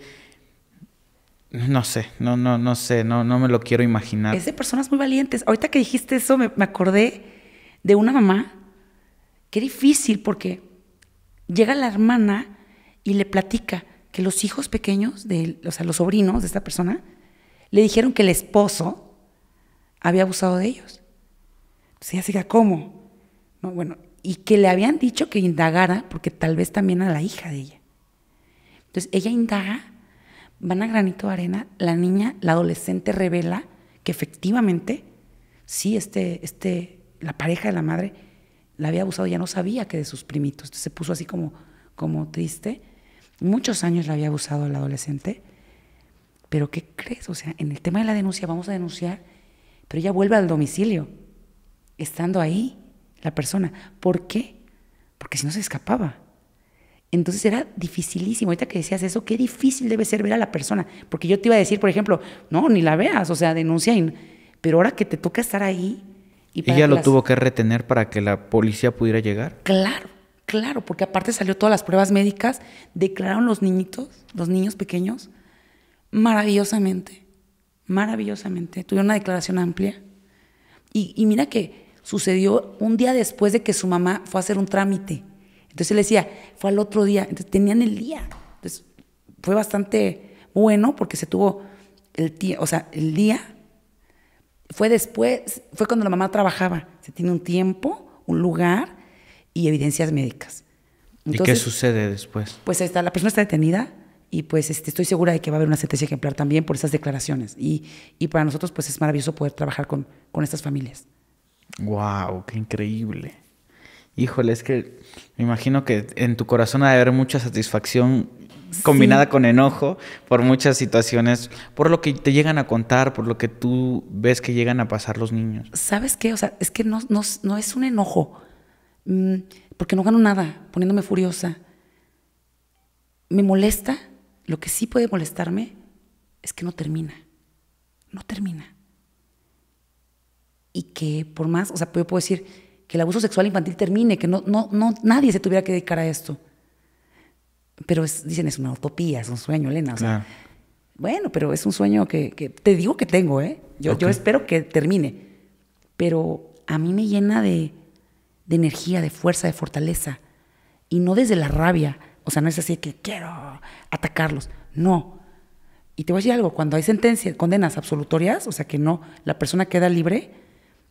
No sé, no, no, no sé, no, no me lo quiero imaginar. Es de personas muy valientes. Ahorita que dijiste eso, me, acordé de una mamá. Qué difícil, porque llega la hermana y le platica que los hijos pequeños, de, o sea, los sobrinos de esta persona, le dijeron que el esposo había abusado de ellos. Entonces pues ella se diga, ¿cómo? No, bueno, y que le habían dicho que indagara, porque tal vez también a la hija de ella. Entonces ella indaga, van a granito de arena, la niña, la adolescente revela que efectivamente, sí, este, este, la pareja de la madre la había abusado, ya no sabía que de sus primitos, entonces se puso así como, como triste. Muchos años la había abusado la adolescente, pero ¿qué crees? O sea, en el tema de la denuncia vamos a denunciar, pero ella vuelve al domicilio, estando ahí la persona. ¿Por qué? Porque si no se escapaba. Entonces era dificilísimo. Ahorita que decías eso, qué difícil debe ser ver a la persona. Porque yo te iba a decir, por ejemplo, no, ni la veas, o sea, denuncia. Pero ahora que te toca estar ahí. Y ¿Ella lo tuvo que retener para que la policía pudiera llegar? Claro, claro, porque aparte salió todas las pruebas médicas, declararon los niñitos, los niños pequeños, maravillosamente, maravillosamente. Tuvieron una declaración amplia. y mira que sucedió un día después de que su mamá fue a hacer un trámite. Entonces él decía, fue al otro día, entonces tenían el día. Entonces fue bastante bueno porque se tuvo el día, o sea, el día fue después, fue cuando la mamá trabajaba. Se tiene un tiempo, un lugar y evidencias médicas. ¿Y qué sucede después? Pues está, la persona está detenida y pues este, estoy segura de que va a haber una sentencia ejemplar también por esas declaraciones. Y, para nosotros pues es maravilloso poder trabajar con, con estas familias. Wow, qué increíble. Híjole, es que me imagino que en tu corazón ha de haber mucha satisfacción combinada con enojo por muchas situaciones, por lo que te llegan a contar, por lo que tú ves que llegan a pasar los niños. ¿Sabes qué? O sea, es que no es un enojo, mm, porque no gano nada poniéndome furiosa. Me molesta, lo que sí puede molestarme es que no termina, no termina y que por más, o sea, yo puedo decir que el abuso sexual infantil termine, que no, no, no, nadie se tuviera que dedicar a esto. Pero dicen, es una utopía, es un sueño, Elena. O sea, Bueno, pero es un sueño que, que, te digo que tengo, ¿eh? Yo, yo espero que termine. Pero a mí me llena de, de energía, de fuerza, de fortaleza. Y no desde la rabia. O sea, no es así que quiero atacarlos. No. Y te voy a decir algo, cuando hay sentencias, condenas absolutorias, o sea que no, la persona queda libre,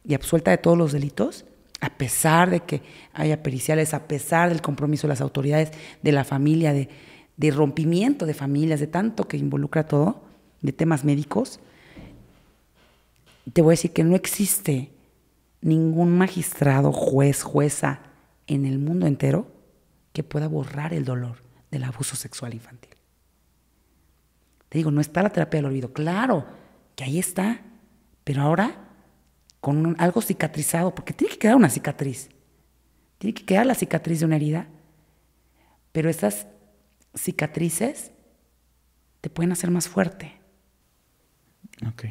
y absuelta de todos los delitos, a pesar de que haya periciales, a pesar del compromiso de las autoridades, de la familia, de, rompimiento de familias, de tanto que involucra todo, de temas médicos, te voy a decir que no existe ningún magistrado, juez, jueza en el mundo entero que pueda borrar el dolor del abuso sexual infantil. Te digo, no está la terapia del olvido. Claro que ahí está, pero ahora con algo cicatrizado, porque tiene que quedar una cicatriz. Tiene que quedar la cicatriz de una herida. Pero esas cicatrices te pueden hacer más fuerte. Ok.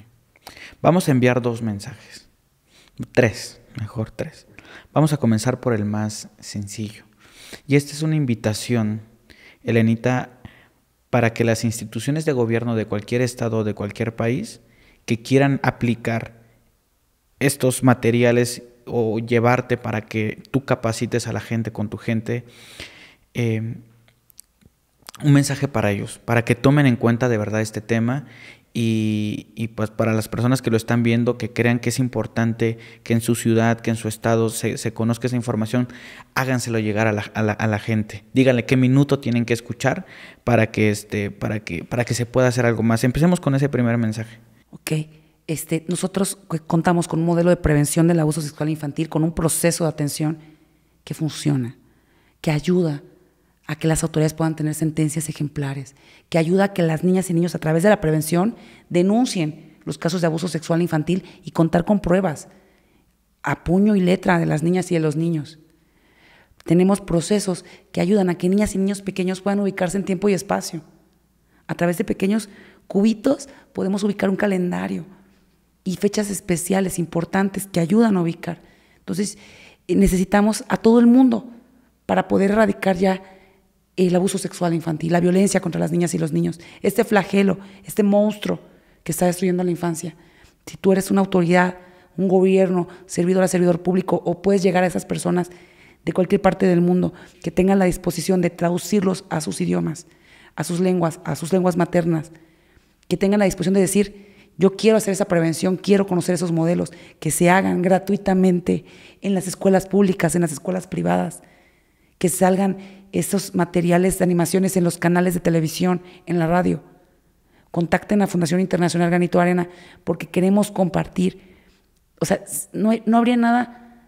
Vamos a enviar dos mensajes. Tres, mejor tres. Vamos a comenzar por el más sencillo. Y esta es una invitación, Elenita, para que las instituciones de gobierno de cualquier estado, de cualquier país, que quieran aplicar estos materiales o llevarte para que tú capacites a la gente con tu gente. Eh, un mensaje para ellos, para que tomen en cuenta de verdad este tema y, pues para las personas que lo están viendo, que crean que es importante que en su ciudad, que en su estado se, conozca esa información, háganselo llegar a la, gente. Díganle qué minuto tienen que escuchar para que, este, para, que, para que se pueda hacer algo más. Empecemos con ese primer mensaje. Ok. Este, nosotros contamos con un modelo de prevención del abuso sexual infantil, con un proceso de atención que funciona, que ayuda a que las autoridades puedan tener sentencias ejemplares, que ayuda a que las niñas y niños a través de la prevención denuncien los casos de abuso sexual infantil y contar con pruebas a puño y letra de las niñas y de los niños. Tenemos procesos que ayudan a que niñas y niños pequeños puedan ubicarse en tiempo y espacio. A través de pequeños cubitos podemos ubicar un calendario, y fechas especiales, importantes, que ayudan a ubicar. Entonces, eh, necesitamos a todo el mundo para poder erradicar ya el abuso sexual infantil, la violencia contra las niñas y los niños, este flagelo, este monstruo que está destruyendo la infancia. Si tú eres una autoridad, un gobierno, servidor a servidor público, o puedes llegar a esas personas de cualquier parte del mundo que tengan la disposición de traducirlos a sus idiomas, a sus lenguas, a sus lenguas maternas, que tengan la disposición de decir, yo quiero hacer esa prevención, quiero conocer esos modelos que se hagan gratuitamente en las escuelas públicas, en las escuelas privadas, que salgan esos materiales de animaciones en los canales de televisión, en la radio. Contacten a Fundación Internacional Granito Arena porque queremos compartir. O sea, no, no habría nada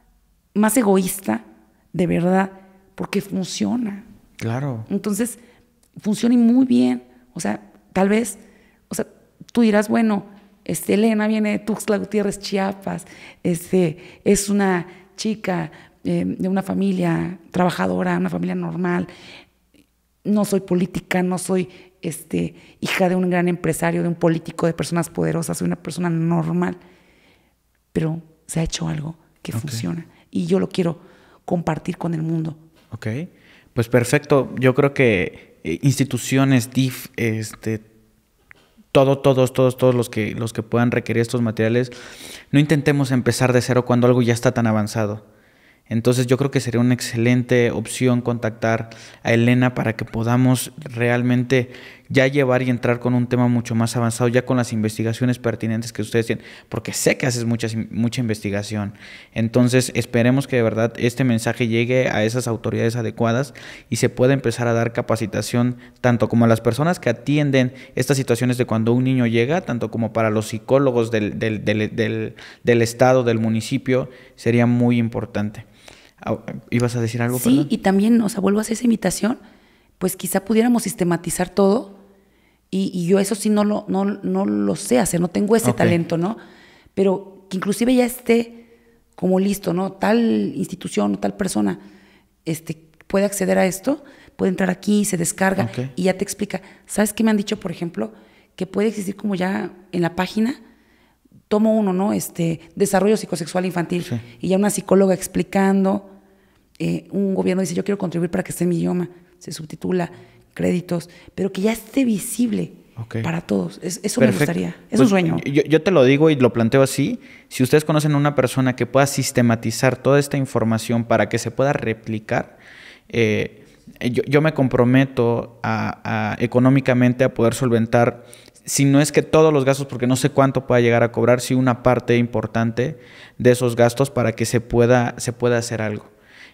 más egoísta, de verdad, porque funciona. Claro. Entonces, funciona muy bien. O sea, tal vez, o sea, tú dirás, bueno, este, Elena viene de Tuxtla Gutiérrez, Chiapas, este, es una chica em, de una familia trabajadora, una familia normal. No soy política, no soy este, hija de un gran empresario, de un político, de personas poderosas, soy una persona normal, pero se ha hecho algo que funciona y yo lo quiero compartir con el mundo. Ok, pues perfecto, yo creo que eh, instituciones, DIF, este, todo, todos, todos, todos los que, los que puedan requerir estos materiales, no intentemos empezar de cero cuando algo ya está tan avanzado. Entonces yo creo que sería una excelente opción contactar a Elena para que podamos realmente ya llevar y entrar con un tema mucho más avanzado, ya con las investigaciones pertinentes que ustedes tienen, porque sé que haces mucha, mucha investigación. Entonces, esperemos que de verdad este mensaje llegue a esas autoridades adecuadas y se pueda empezar a dar capacitación tanto como a las personas que atienden estas situaciones de cuando un niño llega, tanto como para los psicólogos del, del, del, del, estado, del municipio, sería muy importante. ¿Ibas a decir algo? Sí, y también, o sea, vuelvo a hacer esa invitación, pues quizá pudiéramos sistematizar todo y, yo eso sí no lo, no, no lo sé hacer, no tengo ese talento, ¿no? Pero que inclusive ya esté como listo, ¿no? Tal institución o tal persona este, puede acceder a esto, puede entrar aquí, se descarga y ya te explica. ¿Sabes qué me han dicho, por ejemplo? Que puede existir como ya en la página, tomo uno, ¿no? Este, desarrollo psicosexual infantil y ya una psicóloga explicando, eh, un gobierno dice, yo quiero contribuir para que esté en mi idioma, se subtitula, créditos, pero que ya esté visible para todos. eso me gustaría. Es un pues, eh, sueño. Yo, te lo digo y lo planteo así. Si ustedes conocen a una persona que pueda sistematizar toda esta información para que se pueda replicar, eh, yo, me comprometo a, económicamente a poder solventar, si no es que todos los gastos, porque no sé cuánto pueda llegar a cobrar, sí una parte importante de esos gastos para que se pueda, se pueda hacer algo.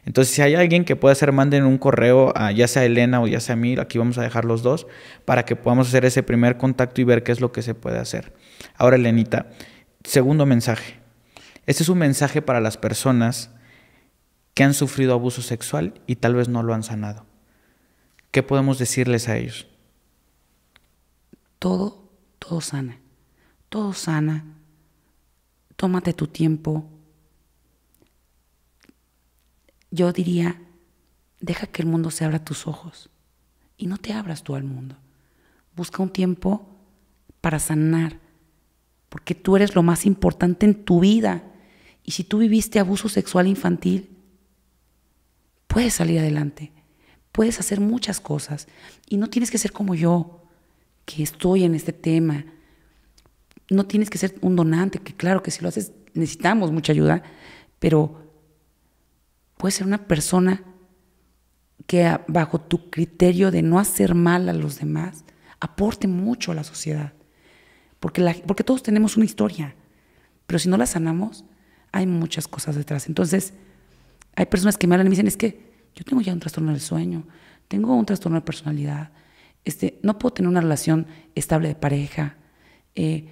Entonces, si hay alguien que pueda hacer, manden un correo a ya sea Elena o ya sea a mí, aquí vamos a dejar los dos, para que podamos hacer ese primer contacto y ver qué es lo que se puede hacer. Ahora, Elenita, segundo mensaje. Este es un mensaje para las personas que han sufrido abuso sexual y tal vez no lo han sanado. ¿Qué podemos decirles a ellos? Todo, todo sana. Todo sana. Tómate tu tiempo yo diría, deja que el mundo se abra tus ojos y no te abras tú al mundo. Busca un tiempo para sanar, porque tú eres lo más importante en tu vida. Y si tú viviste abuso sexual infantil, puedes salir adelante, puedes hacer muchas cosas y no tienes que ser como yo, que estoy en este tema. No tienes que ser un donante, que claro que si lo haces necesitamos mucha ayuda, pero puede ser una persona que bajo tu criterio de no hacer mal a los demás, aporte mucho a la sociedad. Porque, porque todos tenemos una historia, pero si no la sanamos, hay muchas cosas detrás. Entonces, hay personas que me hablan y me dicen, es que yo tengo ya un trastorno del sueño, tengo un trastorno de personalidad, este, no puedo tener una relación estable de pareja, eh,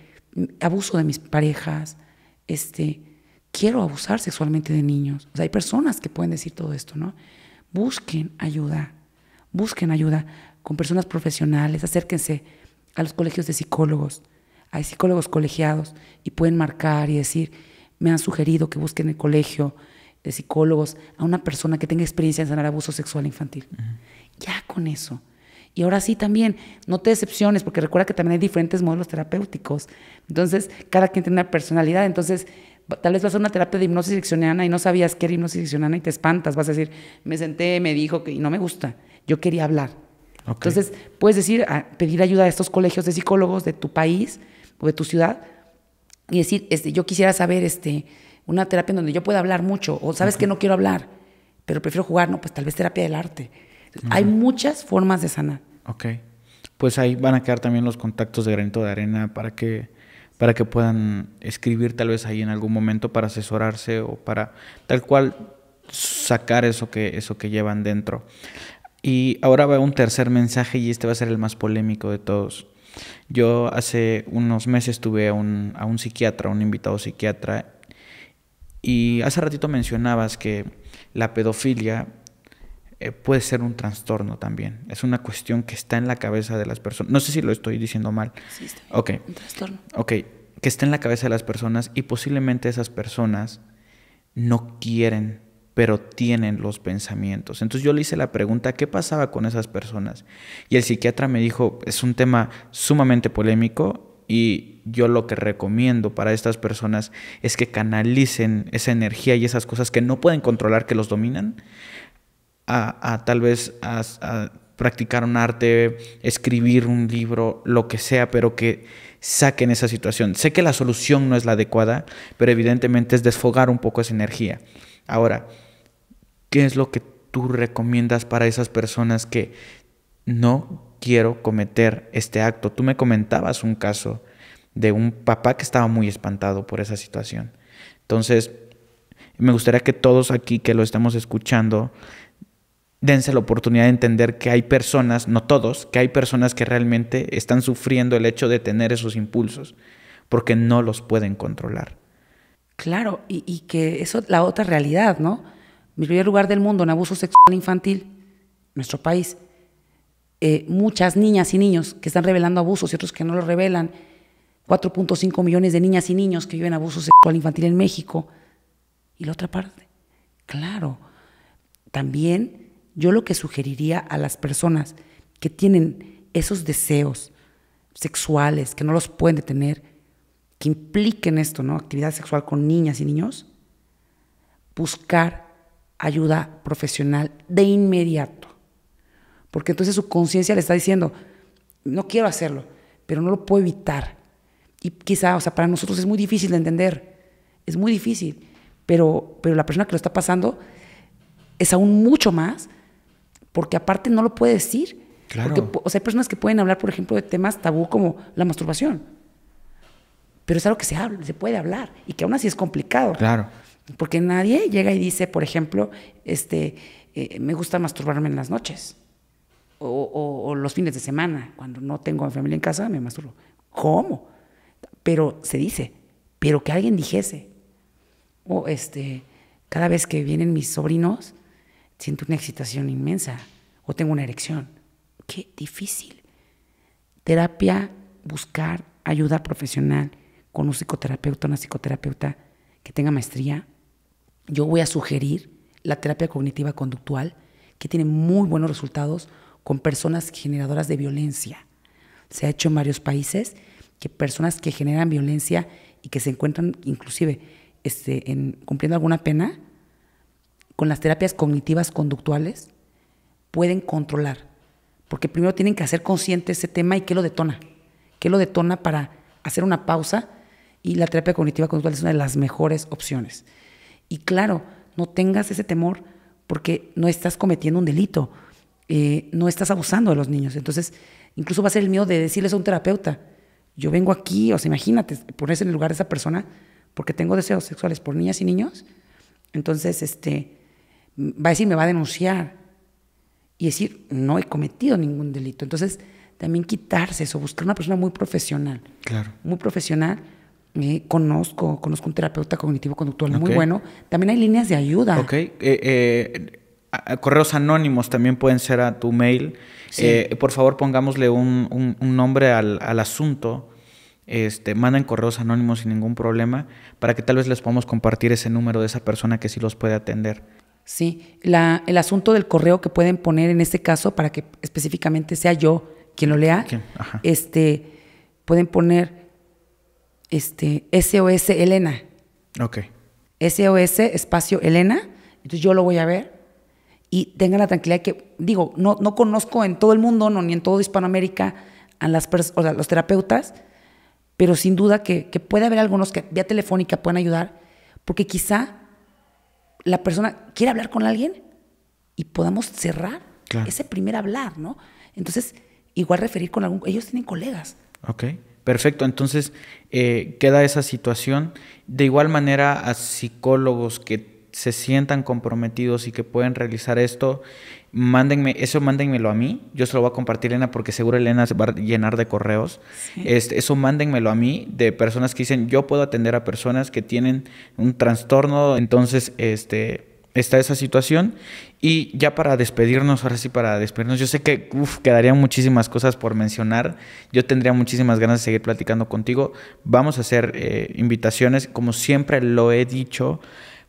abuso de mis parejas, este, quiero abusar sexualmente de niños. O sea, hay personas que pueden decir todo esto, ¿no? Busquen ayuda, busquen ayuda con personas profesionales, acérquense a los colegios de psicólogos, hay psicólogos colegiados y pueden marcar y decir, me han sugerido que busquen el colegio de psicólogos a una persona que tenga experiencia en sanar abuso sexual infantil. Ya con eso. Y ahora sí también, no te decepciones, porque recuerda que también hay diferentes modelos terapéuticos. Entonces, cada quien tiene una personalidad. Entonces, Tal vez vas a una terapia de hipnosis ericksoniana y no sabías qué era hipnosis ericksoniana y te espantas. Vas a decir, me senté, me dijo que y no me gusta. Yo quería hablar. Entonces, puedes decir, pedir ayuda a estos colegios de psicólogos de tu país o de tu ciudad y decir, este, yo quisiera saber este, una terapia en donde yo pueda hablar mucho o sabes que no quiero hablar, pero prefiero jugar, no, pues tal vez terapia del arte. Hay muchas formas de sanar. Ok. Pues ahí van a quedar también los contactos de granito de arena para que para que puedan escribir tal vez ahí en algún momento para asesorarse o para tal cual sacar eso que, eso que llevan dentro. Y ahora va un tercer mensaje y este va a ser el más polémico de todos. Yo hace unos meses tuve a un, a un psiquiatra, un invitado psiquiatra, y hace ratito mencionabas que la pedofilia eh, puede ser un trastorno también. Es una cuestión que está en la cabeza de las personas. No sé si lo estoy diciendo mal. trastorno. Ok, que está en la cabeza de las personas y posiblemente esas personas no quieren, pero tienen los pensamientos. Entonces yo le hice la pregunta, ¿qué pasaba con esas personas? Y el psiquiatra me dijo, es un tema sumamente polémico y yo lo que recomiendo para estas personas es que canalicen esa energía y esas cosas que no pueden controlar, que los dominan, a, tal vez a, practicar un arte, escribir un libro, lo que sea, pero que saquen esa situación. Sé que la solución no es la adecuada, pero evidentemente es desfogar un poco esa energía. Ahora, ¿qué es lo que tú recomiendas para esas personas que no quiero cometer este acto? Tú me comentabas un caso de un papá que estaba muy espantado por esa situación. Entonces, me gustaría que todos aquí que lo estamos escuchando dense la oportunidad de entender que hay personas, no todos, que hay personas que realmente están sufriendo el hecho de tener esos impulsos, porque no los pueden controlar. Claro, y, que eso es la otra realidad, ¿no? Mi primer lugar del mundo en abuso sexual infantil, nuestro país. Eh, muchas niñas y niños que están revelando abusos y otros que no lo revelan. 4.5 millones de niñas y niños que viven abuso sexual infantil en México. Y la otra parte, claro, también yo lo que sugeriría a las personas que tienen esos deseos sexuales, que no los pueden detener, que impliquen esto, ¿no? Actividad sexual con niñas y niños, buscar ayuda profesional de inmediato. Porque entonces su conciencia le está diciendo, no quiero hacerlo, pero no lo puedo evitar. Y quizá, o sea, para nosotros es muy difícil de entender, es muy difícil, pero, pero la persona que lo está pasando es aún mucho más porque aparte no lo puede decir. Claro. o sea, hay personas que pueden hablar, por ejemplo, de temas tabú como la masturbación. Pero es algo que se habla, se puede hablar y que aún así es complicado. Claro. Porque nadie llega y dice, por ejemplo, este, eh, me gusta masturbarme en las noches o, o, los fines de semana. Cuando no tengo a mi familia en casa, me masturbo. ¿Cómo? Pero se dice, pero que alguien dijese. O este, cada vez que vienen mis sobrinos, siento una excitación inmensa o tengo una erección. Qué difícil. Terapia, buscar ayuda profesional con un psicoterapeuta, una psicoterapeuta que tenga maestría. Yo voy a sugerir la terapia cognitiva conductual, que tiene muy buenos resultados con personas generadoras de violencia. Se ha hecho en varios países que personas que generan violencia y que se encuentran inclusive este, en, cumpliendo alguna pena, con las terapias cognitivas conductuales pueden controlar, porque primero tienen que hacer consciente ese tema y qué lo detona, qué lo detona para hacer una pausa y la terapia cognitiva conductual es una de las mejores opciones. Y claro, no tengas ese temor porque no estás cometiendo un delito, eh, no estás abusando de los niños. Entonces, incluso va a ser el miedo de decirles a un terapeuta, yo vengo aquí, o sea, imagínate, ponerse en el lugar de esa persona porque tengo deseos sexuales por niñas y niños. Entonces, este, va a decir, me va a denunciar. Y decir, no he cometido ningún delito. Entonces, también quitarse eso, buscar una persona muy profesional. Claro. Muy profesional. Eh, conozco, conozco un terapeuta cognitivo-conductual muy bueno. También hay líneas de ayuda. Ok. Eh, eh, correos anónimos también pueden ser a tu mail. Sí. por favor, pongámosle un, nombre al, asunto. Este, manden correos anónimos sin ningún problema para que tal vez les podamos compartir ese número de esa persona que sí los puede atender. ¿sí? La, el asunto del correo que pueden poner en este caso para que específicamente sea yo quien lo lea, este, pueden poner este, SOS Elena. Ok. SOS espacio Elena, entonces yo lo voy a ver y tengan la tranquilidad que, digo, no, no conozco en todo el mundo, no, ni en todo Hispanoamérica, a las los terapeutas, pero sin duda que, que puede haber algunos que vía telefónica pueden ayudar, porque quizá la persona quiere hablar con alguien y podamos cerrar ese primer hablar, ¿no? Entonces, igual referir con algún... Ellos tienen colegas. Ok, perfecto. Entonces, eh, queda esa situación. De igual manera, a psicólogos que se sientan comprometidos y que pueden realizar esto, mándenme, eso mándenmelo a mí, yo se lo voy a compartir Elena porque seguro Elena se va a llenar de correos. Este, eso mándenmelo a mí de personas que dicen, yo puedo atender a personas que tienen un trastorno, entonces este está esa situación y ya para despedirnos, ahora sí para despedirnos, yo sé que quedarían muchísimas cosas por mencionar, yo tendría muchísimas ganas de seguir platicando contigo, vamos a hacer eh, invitaciones, como siempre lo he dicho,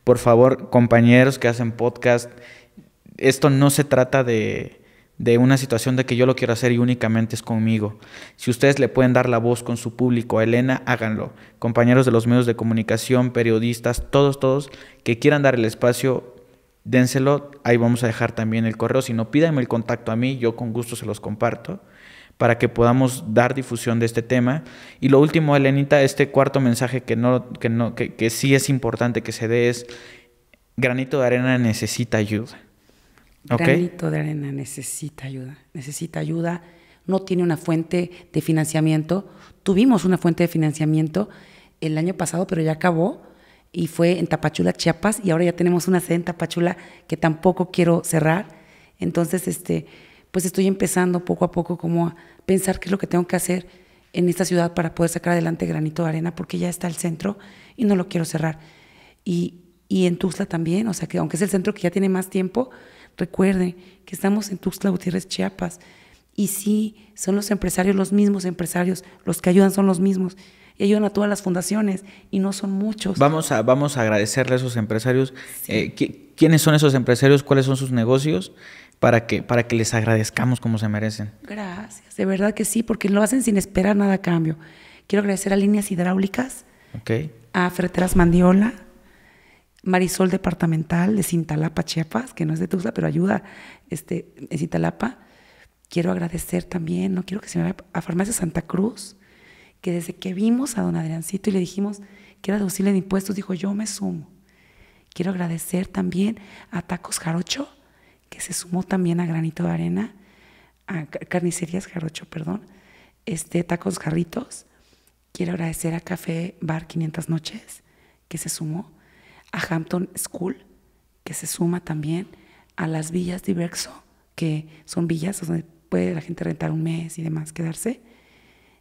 por favor compañeros que hacen podcast, esto no se trata de, una situación de que yo lo quiero hacer y únicamente es conmigo. Si ustedes le pueden dar la voz con su público a Elena, háganlo. Compañeros de los medios de comunicación, periodistas, todos, todos que quieran dar el espacio, dénselo. Ahí vamos a dejar también el correo. Si no, pídanme el contacto a mí, yo con gusto se los comparto para que podamos dar difusión de este tema. Y lo último, Elenita, este cuarto mensaje que, no, que, no, que sí es importante que se dé es, granito de arena necesita ayuda Granito de arena necesita ayuda, necesita ayuda, no tiene una fuente de financiamiento. Tuvimos una fuente de financiamiento el año pasado, pero ya acabó y fue en Tapachula, Chiapas, y ahora ya tenemos una sede en Tapachula que tampoco quiero cerrar. Entonces, este, pues estoy empezando poco a poco como a pensar qué es lo que tengo que hacer en esta ciudad para poder sacar adelante granito de arena, porque ya está el centro y no lo quiero cerrar. Y, y en Tuxtla también, o sea que aunque es el centro que ya tiene más tiempo, Recuerden que estamos en Tuxtla Gutiérrez, Chiapas. Y sí, son los empresarios, los mismos empresarios, los que ayudan son los mismos. Y ayudan a todas las fundaciones y no son muchos. Vamos a, vamos a agradecerle a esos empresarios. Eh, ¿Quiénes son esos empresarios? ¿Cuáles son sus negocios? Para que, para que les agradezcamos como se merecen. Gracias, de verdad que sí, porque lo hacen sin esperar nada a cambio. Quiero agradecer a Líneas Hidráulicas, a Ferreteras Mandiola, Marisol Departamental de Cintalapa, Chiapas, que no es de Tuzla, pero ayuda este, en Cintalapa. Quiero agradecer también, no quiero que se me vaya a Farmacia Santa Cruz, que desde que vimos a don Adriancito y le dijimos que era deducible de impuestos, dijo, yo me sumo. Quiero agradecer también a Tacos Jarocho, que se sumó también a Granito de Arena, a Carnicerías Jarocho, perdón, este, Tacos Jarritos. Quiero agradecer a Café Bar 500 Noches, que se sumó a Hampton School, que se suma también a las villas de que son villas donde puede la gente rentar un mes y demás, quedarse.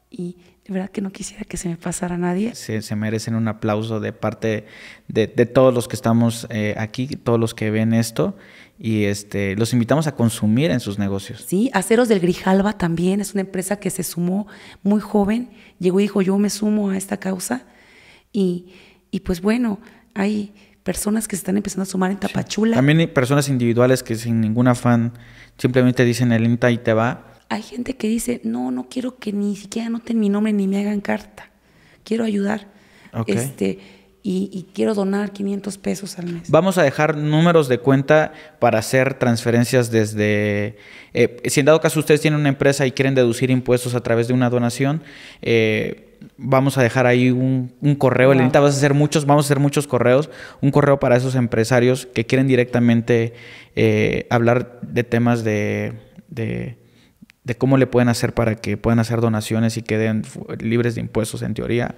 Y de verdad que no quisiera que se me pasara a nadie. Se, merecen un aplauso de parte de, todos los que estamos eh, aquí, todos los que ven esto. Y este, los invitamos a consumir en sus negocios. Sí, Aceros del grijalba también es una empresa que se sumó muy joven. Llegó y dijo, yo me sumo a esta causa. Y, y pues bueno, hay personas que se están empezando a sumar en Tapachula. También hay personas individuales que sin ningún afán simplemente dicen el INTA y te va. Hay gente que dice, no, no quiero que ni siquiera anoten mi nombre ni me hagan carta. Quiero ayudar. Este, y, quiero donar 500 pesos al mes. Vamos a dejar números de cuenta para hacer transferencias desde... Eh, si en dado caso ustedes tienen una empresa y quieren deducir impuestos a través de una donación, eh, vamos a dejar ahí un, correo, vas a hacer muchos, vamos a hacer muchos correos, un correo para esos empresarios que quieren directamente eh, hablar de temas de, de, cómo le pueden hacer para que puedan hacer donaciones y queden libres de impuestos en teoría.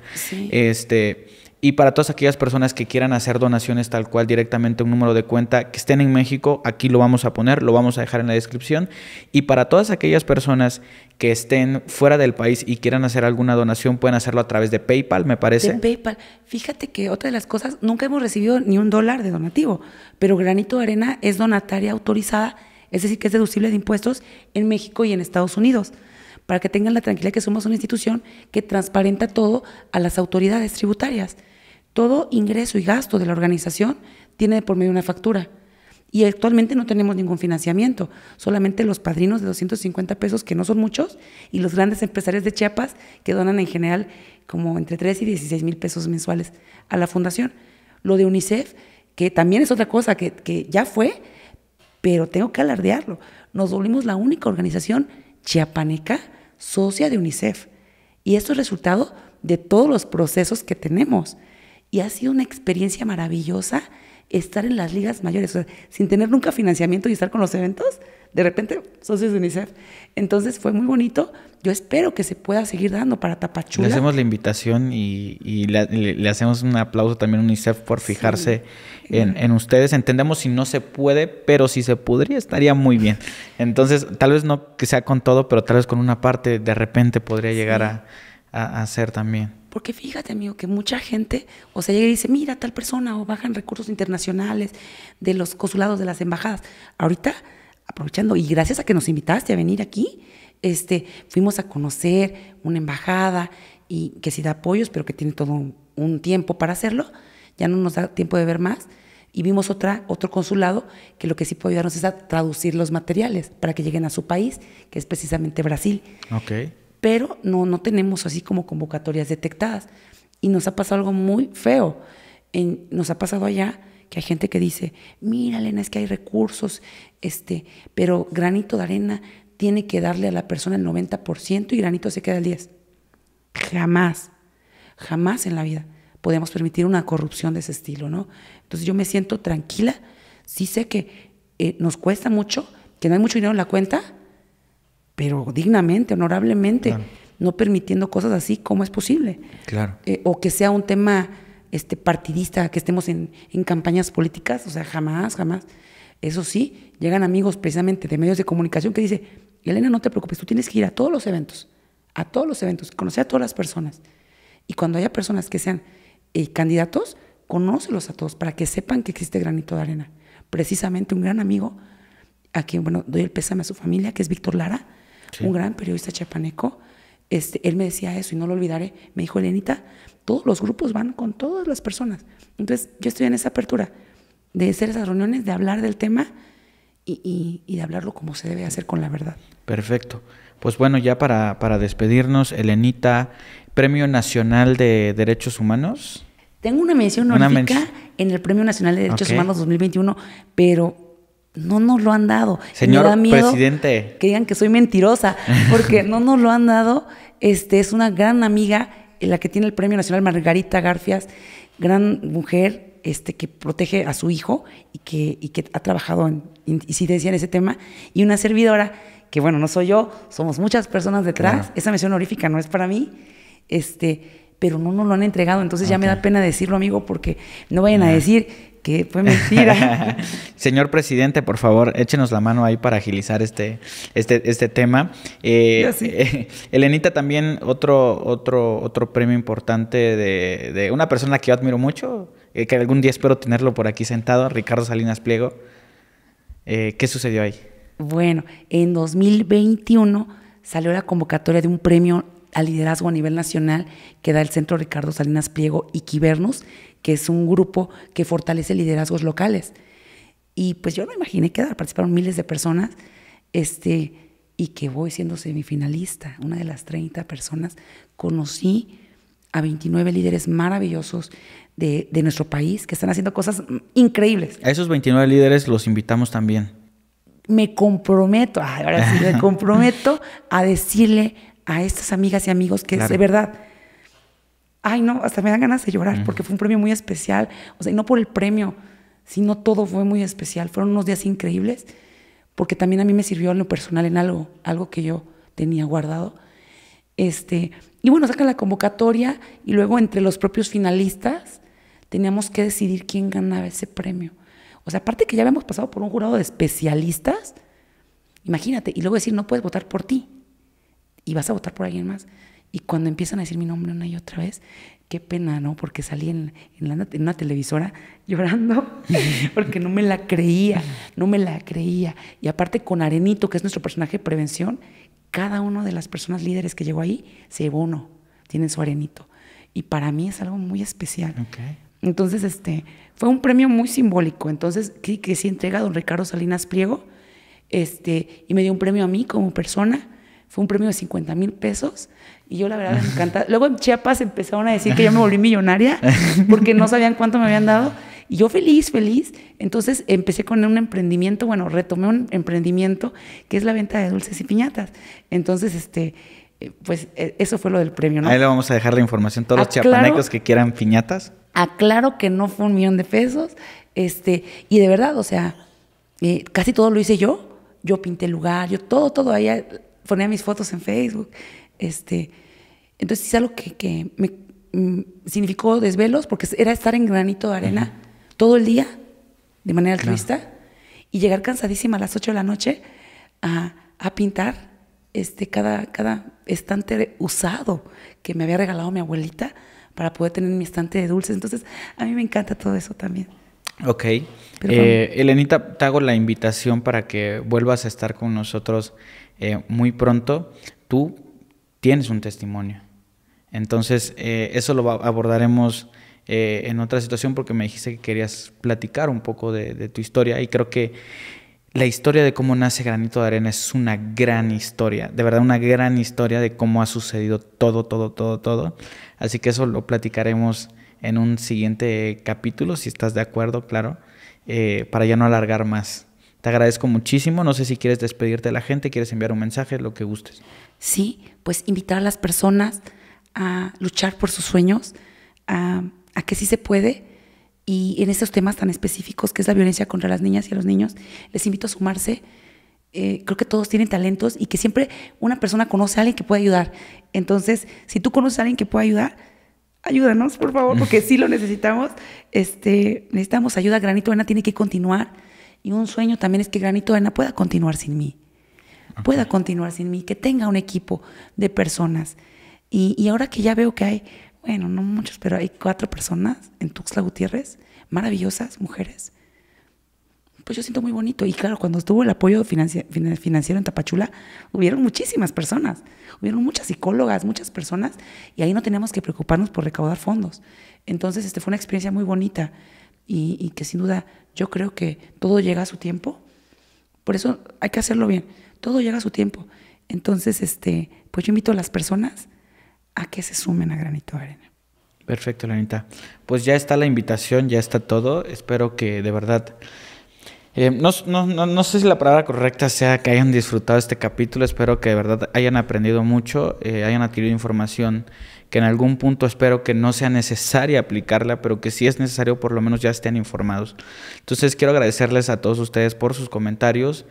Este, y para todas aquellas personas que quieran hacer donaciones tal cual directamente un número de cuenta que estén en México, aquí lo vamos a poner, lo vamos a dejar en la descripción. Y para todas aquellas personas que estén fuera del país y quieran hacer alguna donación, pueden hacerlo a través de PayPal, me parece. De PayPal. Fíjate que otra de las cosas, nunca hemos recibido ni un dólar de donativo, pero Granito de Arena es donataria autorizada, es decir, que es deducible de impuestos en México y en Estados Unidos para que tengan la tranquilidad que somos una institución que transparenta todo a las autoridades tributarias. Todo ingreso y gasto de la organización tiene por medio una factura. Y actualmente no tenemos ningún financiamiento, solamente los padrinos de 250 pesos, que no son muchos, y los grandes empresarios de Chiapas, que donan en general como entre 3 y 16 mil pesos mensuales a la fundación. Lo de UNICEF, que también es otra cosa que, que ya fue, pero tengo que alardearlo. Nos volvimos la única organización chiapaneca socia de UNICEF. Y esto es resultado de todos los procesos que tenemos. Y ha sido una experiencia maravillosa estar en las ligas mayores, sin tener nunca financiamiento y estar con los eventos, de repente socios de UNICEF. Entonces fue muy bonito. Yo espero que se pueda seguir dando para Tapachula. Le hacemos la invitación y, le, hacemos un aplauso también a UNICEF por fijarse en, ustedes. Entendemos si no se puede, pero si se podría estaría muy bien. Entonces, tal vez no que sea con todo, pero tal vez con una parte de repente podría llegar a, a, ser también. Porque fíjate, amigo, que mucha gente, o sea, llega y dice, mira, tal persona, o bajan recursos internacionales de los consulados, de las embajadas. Ahorita, aprovechando, y gracias a que nos invitaste a venir aquí, este, fuimos a conocer una embajada y que sí da apoyos, pero que tiene todo un, tiempo para hacerlo. Ya no nos da tiempo de ver más. Y vimos otra, otro consulado que lo que sí puede ayudarnos es a traducir los materiales para que lleguen a su país, que es precisamente Brasil. Okay pero no, no tenemos así como convocatorias detectadas. Y nos ha pasado algo muy feo. nos ha pasado allá que hay gente que dice, mira, Elena, es que hay recursos, este, pero granito de arena tiene que darle a la persona el 90% y granito se queda el 10%. Jamás, jamás en la vida podemos permitir una corrupción de ese estilo, ¿no? Entonces yo me siento tranquila, sí sé que eh, nos cuesta mucho, que no hay mucho dinero en la cuenta, pero dignamente, honorablemente, no permitiendo cosas así, ¿cómo es posible? Claro. Eh, o que sea un tema este, partidista, que estemos en, campañas políticas, o sea, jamás, jamás. Eso sí, llegan amigos precisamente de medios de comunicación que dicen, Elena, no te preocupes, tú tienes que ir a todos los eventos, a todos los eventos, conocer a todas las personas. Y cuando haya personas que sean eh, candidatos, conócelos a todos para que sepan que existe granito de arena. Precisamente un gran amigo, a quien, bueno, doy el pésame a su familia, que es Víctor Lara, un gran periodista chapaneco, este, él me decía eso y no lo olvidaré. Me dijo, Elenita, todos los grupos van con todas las personas. Entonces, yo estoy en esa apertura de hacer esas reuniones, de hablar del tema y, de hablarlo como se debe hacer con la verdad. Perfecto. Pues bueno, ya para, para despedirnos, Elenita, Premio Nacional de Derechos Humanos. Tengo una mención honorífica en el Premio Nacional de Derechos Humanos 2021, pero no nos lo han dado. Señor presidente. Que digan que soy mentirosa, [laughs] porque no nos lo han dado. Este, es una gran amiga, eh, la que tiene el Premio Nacional Margarita Garfias, gran mujer este, que protege a su hijo y que, que ha trabajado en incidencia en ese tema. Y una servidora, que bueno, no soy yo, somos muchas personas detrás. Esa misión honorífica no es para mí. Este, pero no nos lo han entregado. Entonces ya me da pena decirlo, amigo, porque no vayan a decir fue mentira. [laughs] Señor presidente, por favor, échenos la mano ahí para agilizar este, este, este tema. Eh, [laughs] Elenita, también otro, otro, otro premio importante de, una persona que yo admiro mucho, eh, que algún día espero tenerlo por aquí sentado, Ricardo Salinas Pliego. Eh, ¿Qué sucedió ahí? Bueno, en 2021 salió la convocatoria de un premio al liderazgo a nivel nacional que da el Centro Ricardo Salinas Pliego y Quibernos, que es un grupo que fortalece liderazgos locales. Y pues yo no imaginé que participaron miles de personas este, y que voy siendo semifinalista, una de las 30 personas. Conocí a 29 líderes maravillosos de, de nuestro país que están haciendo cosas increíbles. A esos 29 líderes los invitamos también. Me comprometo, ahora sí, me [laughs] comprometo a decirle a estas amigas y amigos que es de verdad, ay no, hasta me dan ganas de llorar porque fue un premio muy especial, o sea, y no por el premio, sino todo fue muy especial, fueron unos días increíbles porque también a mí me sirvió en lo personal en algo, algo que yo tenía guardado. Este, y bueno, sacan la convocatoria y luego entre los propios finalistas teníamos que decidir quién ganaba ese premio. O sea, aparte que ya habíamos pasado por un jurado de especialistas, imagínate, y luego decir, no puedes votar por ti y vas a votar por alguien más. Y cuando empiezan a decir mi nombre una y otra vez, qué pena, ¿no? Porque salí en, la, una televisora [laughs] llorando [laughs] porque no me la creía, no me la creía. Y aparte con Arenito, que es nuestro personaje de prevención, cada una de las personas líderes que llegó ahí se llevó uno, tiene su Arenito. Y para mí es algo muy especial. Entonces, este, fue un premio muy simbólico. Entonces, que, que sí entrega a don Ricardo Salinas Pliego, este, y me dio un premio a mí como persona fue un premio de 50 mil pesos y yo la verdad me encanta. Luego en Chiapas empezaron a decir que yo me volví millonaria porque no sabían cuánto me habían dado. Y yo feliz, feliz. Entonces empecé con un emprendimiento, bueno, retomé un emprendimiento que es la venta de dulces y piñatas. Entonces, este, eh, pues e, eso fue lo del premio, ¿no? Ahí le vamos a dejar la información. Todos los chiapanecos que quieran piñatas. Aclaro que no fue un millón de pesos. Este, y de verdad, o sea, eh, casi todo lo hice yo. Yo pinté el lugar, yo todo, todo ahí ponía mis fotos en Facebook. Este, entonces es algo que, me mm, significó desvelos porque era estar en granito de arena todo el día de manera altruista y llegar cansadísima a las 8 de la noche a, pintar este, cada, cada estante usado que me había regalado mi abuelita para poder tener mi estante de dulces. Entonces, a mí me encanta todo eso también. Ok. Eh, Elenita, te hago la invitación para que vuelvas a estar con nosotros eh, muy pronto tú tienes un testimonio. Entonces, eh, eso lo abordaremos eh, en otra situación porque me dijiste que querías platicar un poco de, tu historia y creo que la historia de cómo nace Granito de Arena es una gran historia, de verdad una gran historia de cómo ha sucedido todo, todo, todo, todo. Así que eso lo platicaremos en un siguiente capítulo, si estás de acuerdo, claro, para ya no alargar más. Te agradezco muchísimo. No sé si quieres despedirte de la gente, quieres enviar un mensaje, lo que gustes. Sí, pues invitar a las personas a luchar por sus sueños, a, que sí se puede. Y en estos temas tan específicos que es la violencia contra las niñas y los niños, les invito a sumarse. Eh, creo que todos tienen talentos y que siempre una persona conoce a alguien que puede ayudar. Entonces, si tú conoces a alguien que puede ayudar, ayúdanos, por favor, porque sí lo necesitamos. Este, necesitamos ayuda. Granito Ana tiene que continuar y un sueño también es que Granito pueda continuar sin mí, pueda continuar sin mí, que tenga un equipo de personas. Y, y, ahora que ya veo que hay, bueno, no muchos, pero hay cuatro personas en Tuxtla Gutiérrez, maravillosas mujeres, pues yo siento muy bonito. Y claro, cuando estuvo el apoyo financi financiero en Tapachula, hubieron muchísimas personas, hubieron muchas psicólogas, muchas personas, y ahí no teníamos que preocuparnos por recaudar fondos. Entonces, este fue una experiencia muy bonita y, que sin duda yo creo que todo llega a su tiempo. Por eso hay que hacerlo bien. Todo llega a su tiempo. Entonces, este, pues yo invito a las personas a que se sumen a Granito Arena. Perfecto, Lanita. Pues ya está la invitación, ya está todo. Espero que de verdad. Eh, no, sé si la palabra correcta sea que hayan disfrutado este capítulo. Espero que de verdad hayan aprendido mucho, eh, hayan adquirido información que en algún punto espero que no sea necesaria aplicarla, pero que si es necesario por lo menos ya estén informados. Entonces quiero agradecerles a todos ustedes por sus comentarios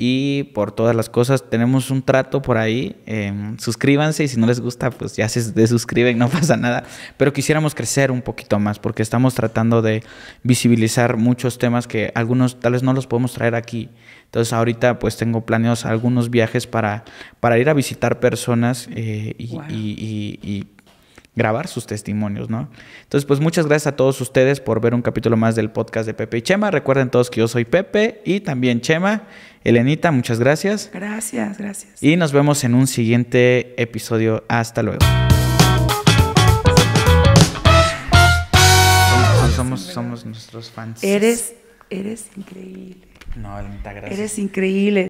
y por todas las cosas. Tenemos un trato por ahí. Em, suscríbanse y si no les gusta, pues ya se desuscriben, no [laughs] pasa nada. Pero quisiéramos crecer un poquito más porque estamos tratando de visibilizar muchos temas que algunos tal vez no los podemos traer aquí. Entonces ahorita pues tengo planeados algunos viajes para, para ir a visitar personas eh, y grabar sus testimonios, ¿no? Entonces, pues muchas gracias a todos ustedes por ver un capítulo más del podcast de Pepe y Chema. Recuerden todos que yo soy Pepe y también Chema. Elenita, muchas gracias. Gracias, gracias. Y nos vemos en un siguiente episodio. Hasta luego. Somos, somos nuestros fans. Eres, eres increíble. No, Elenita, gracias. Eres increíble.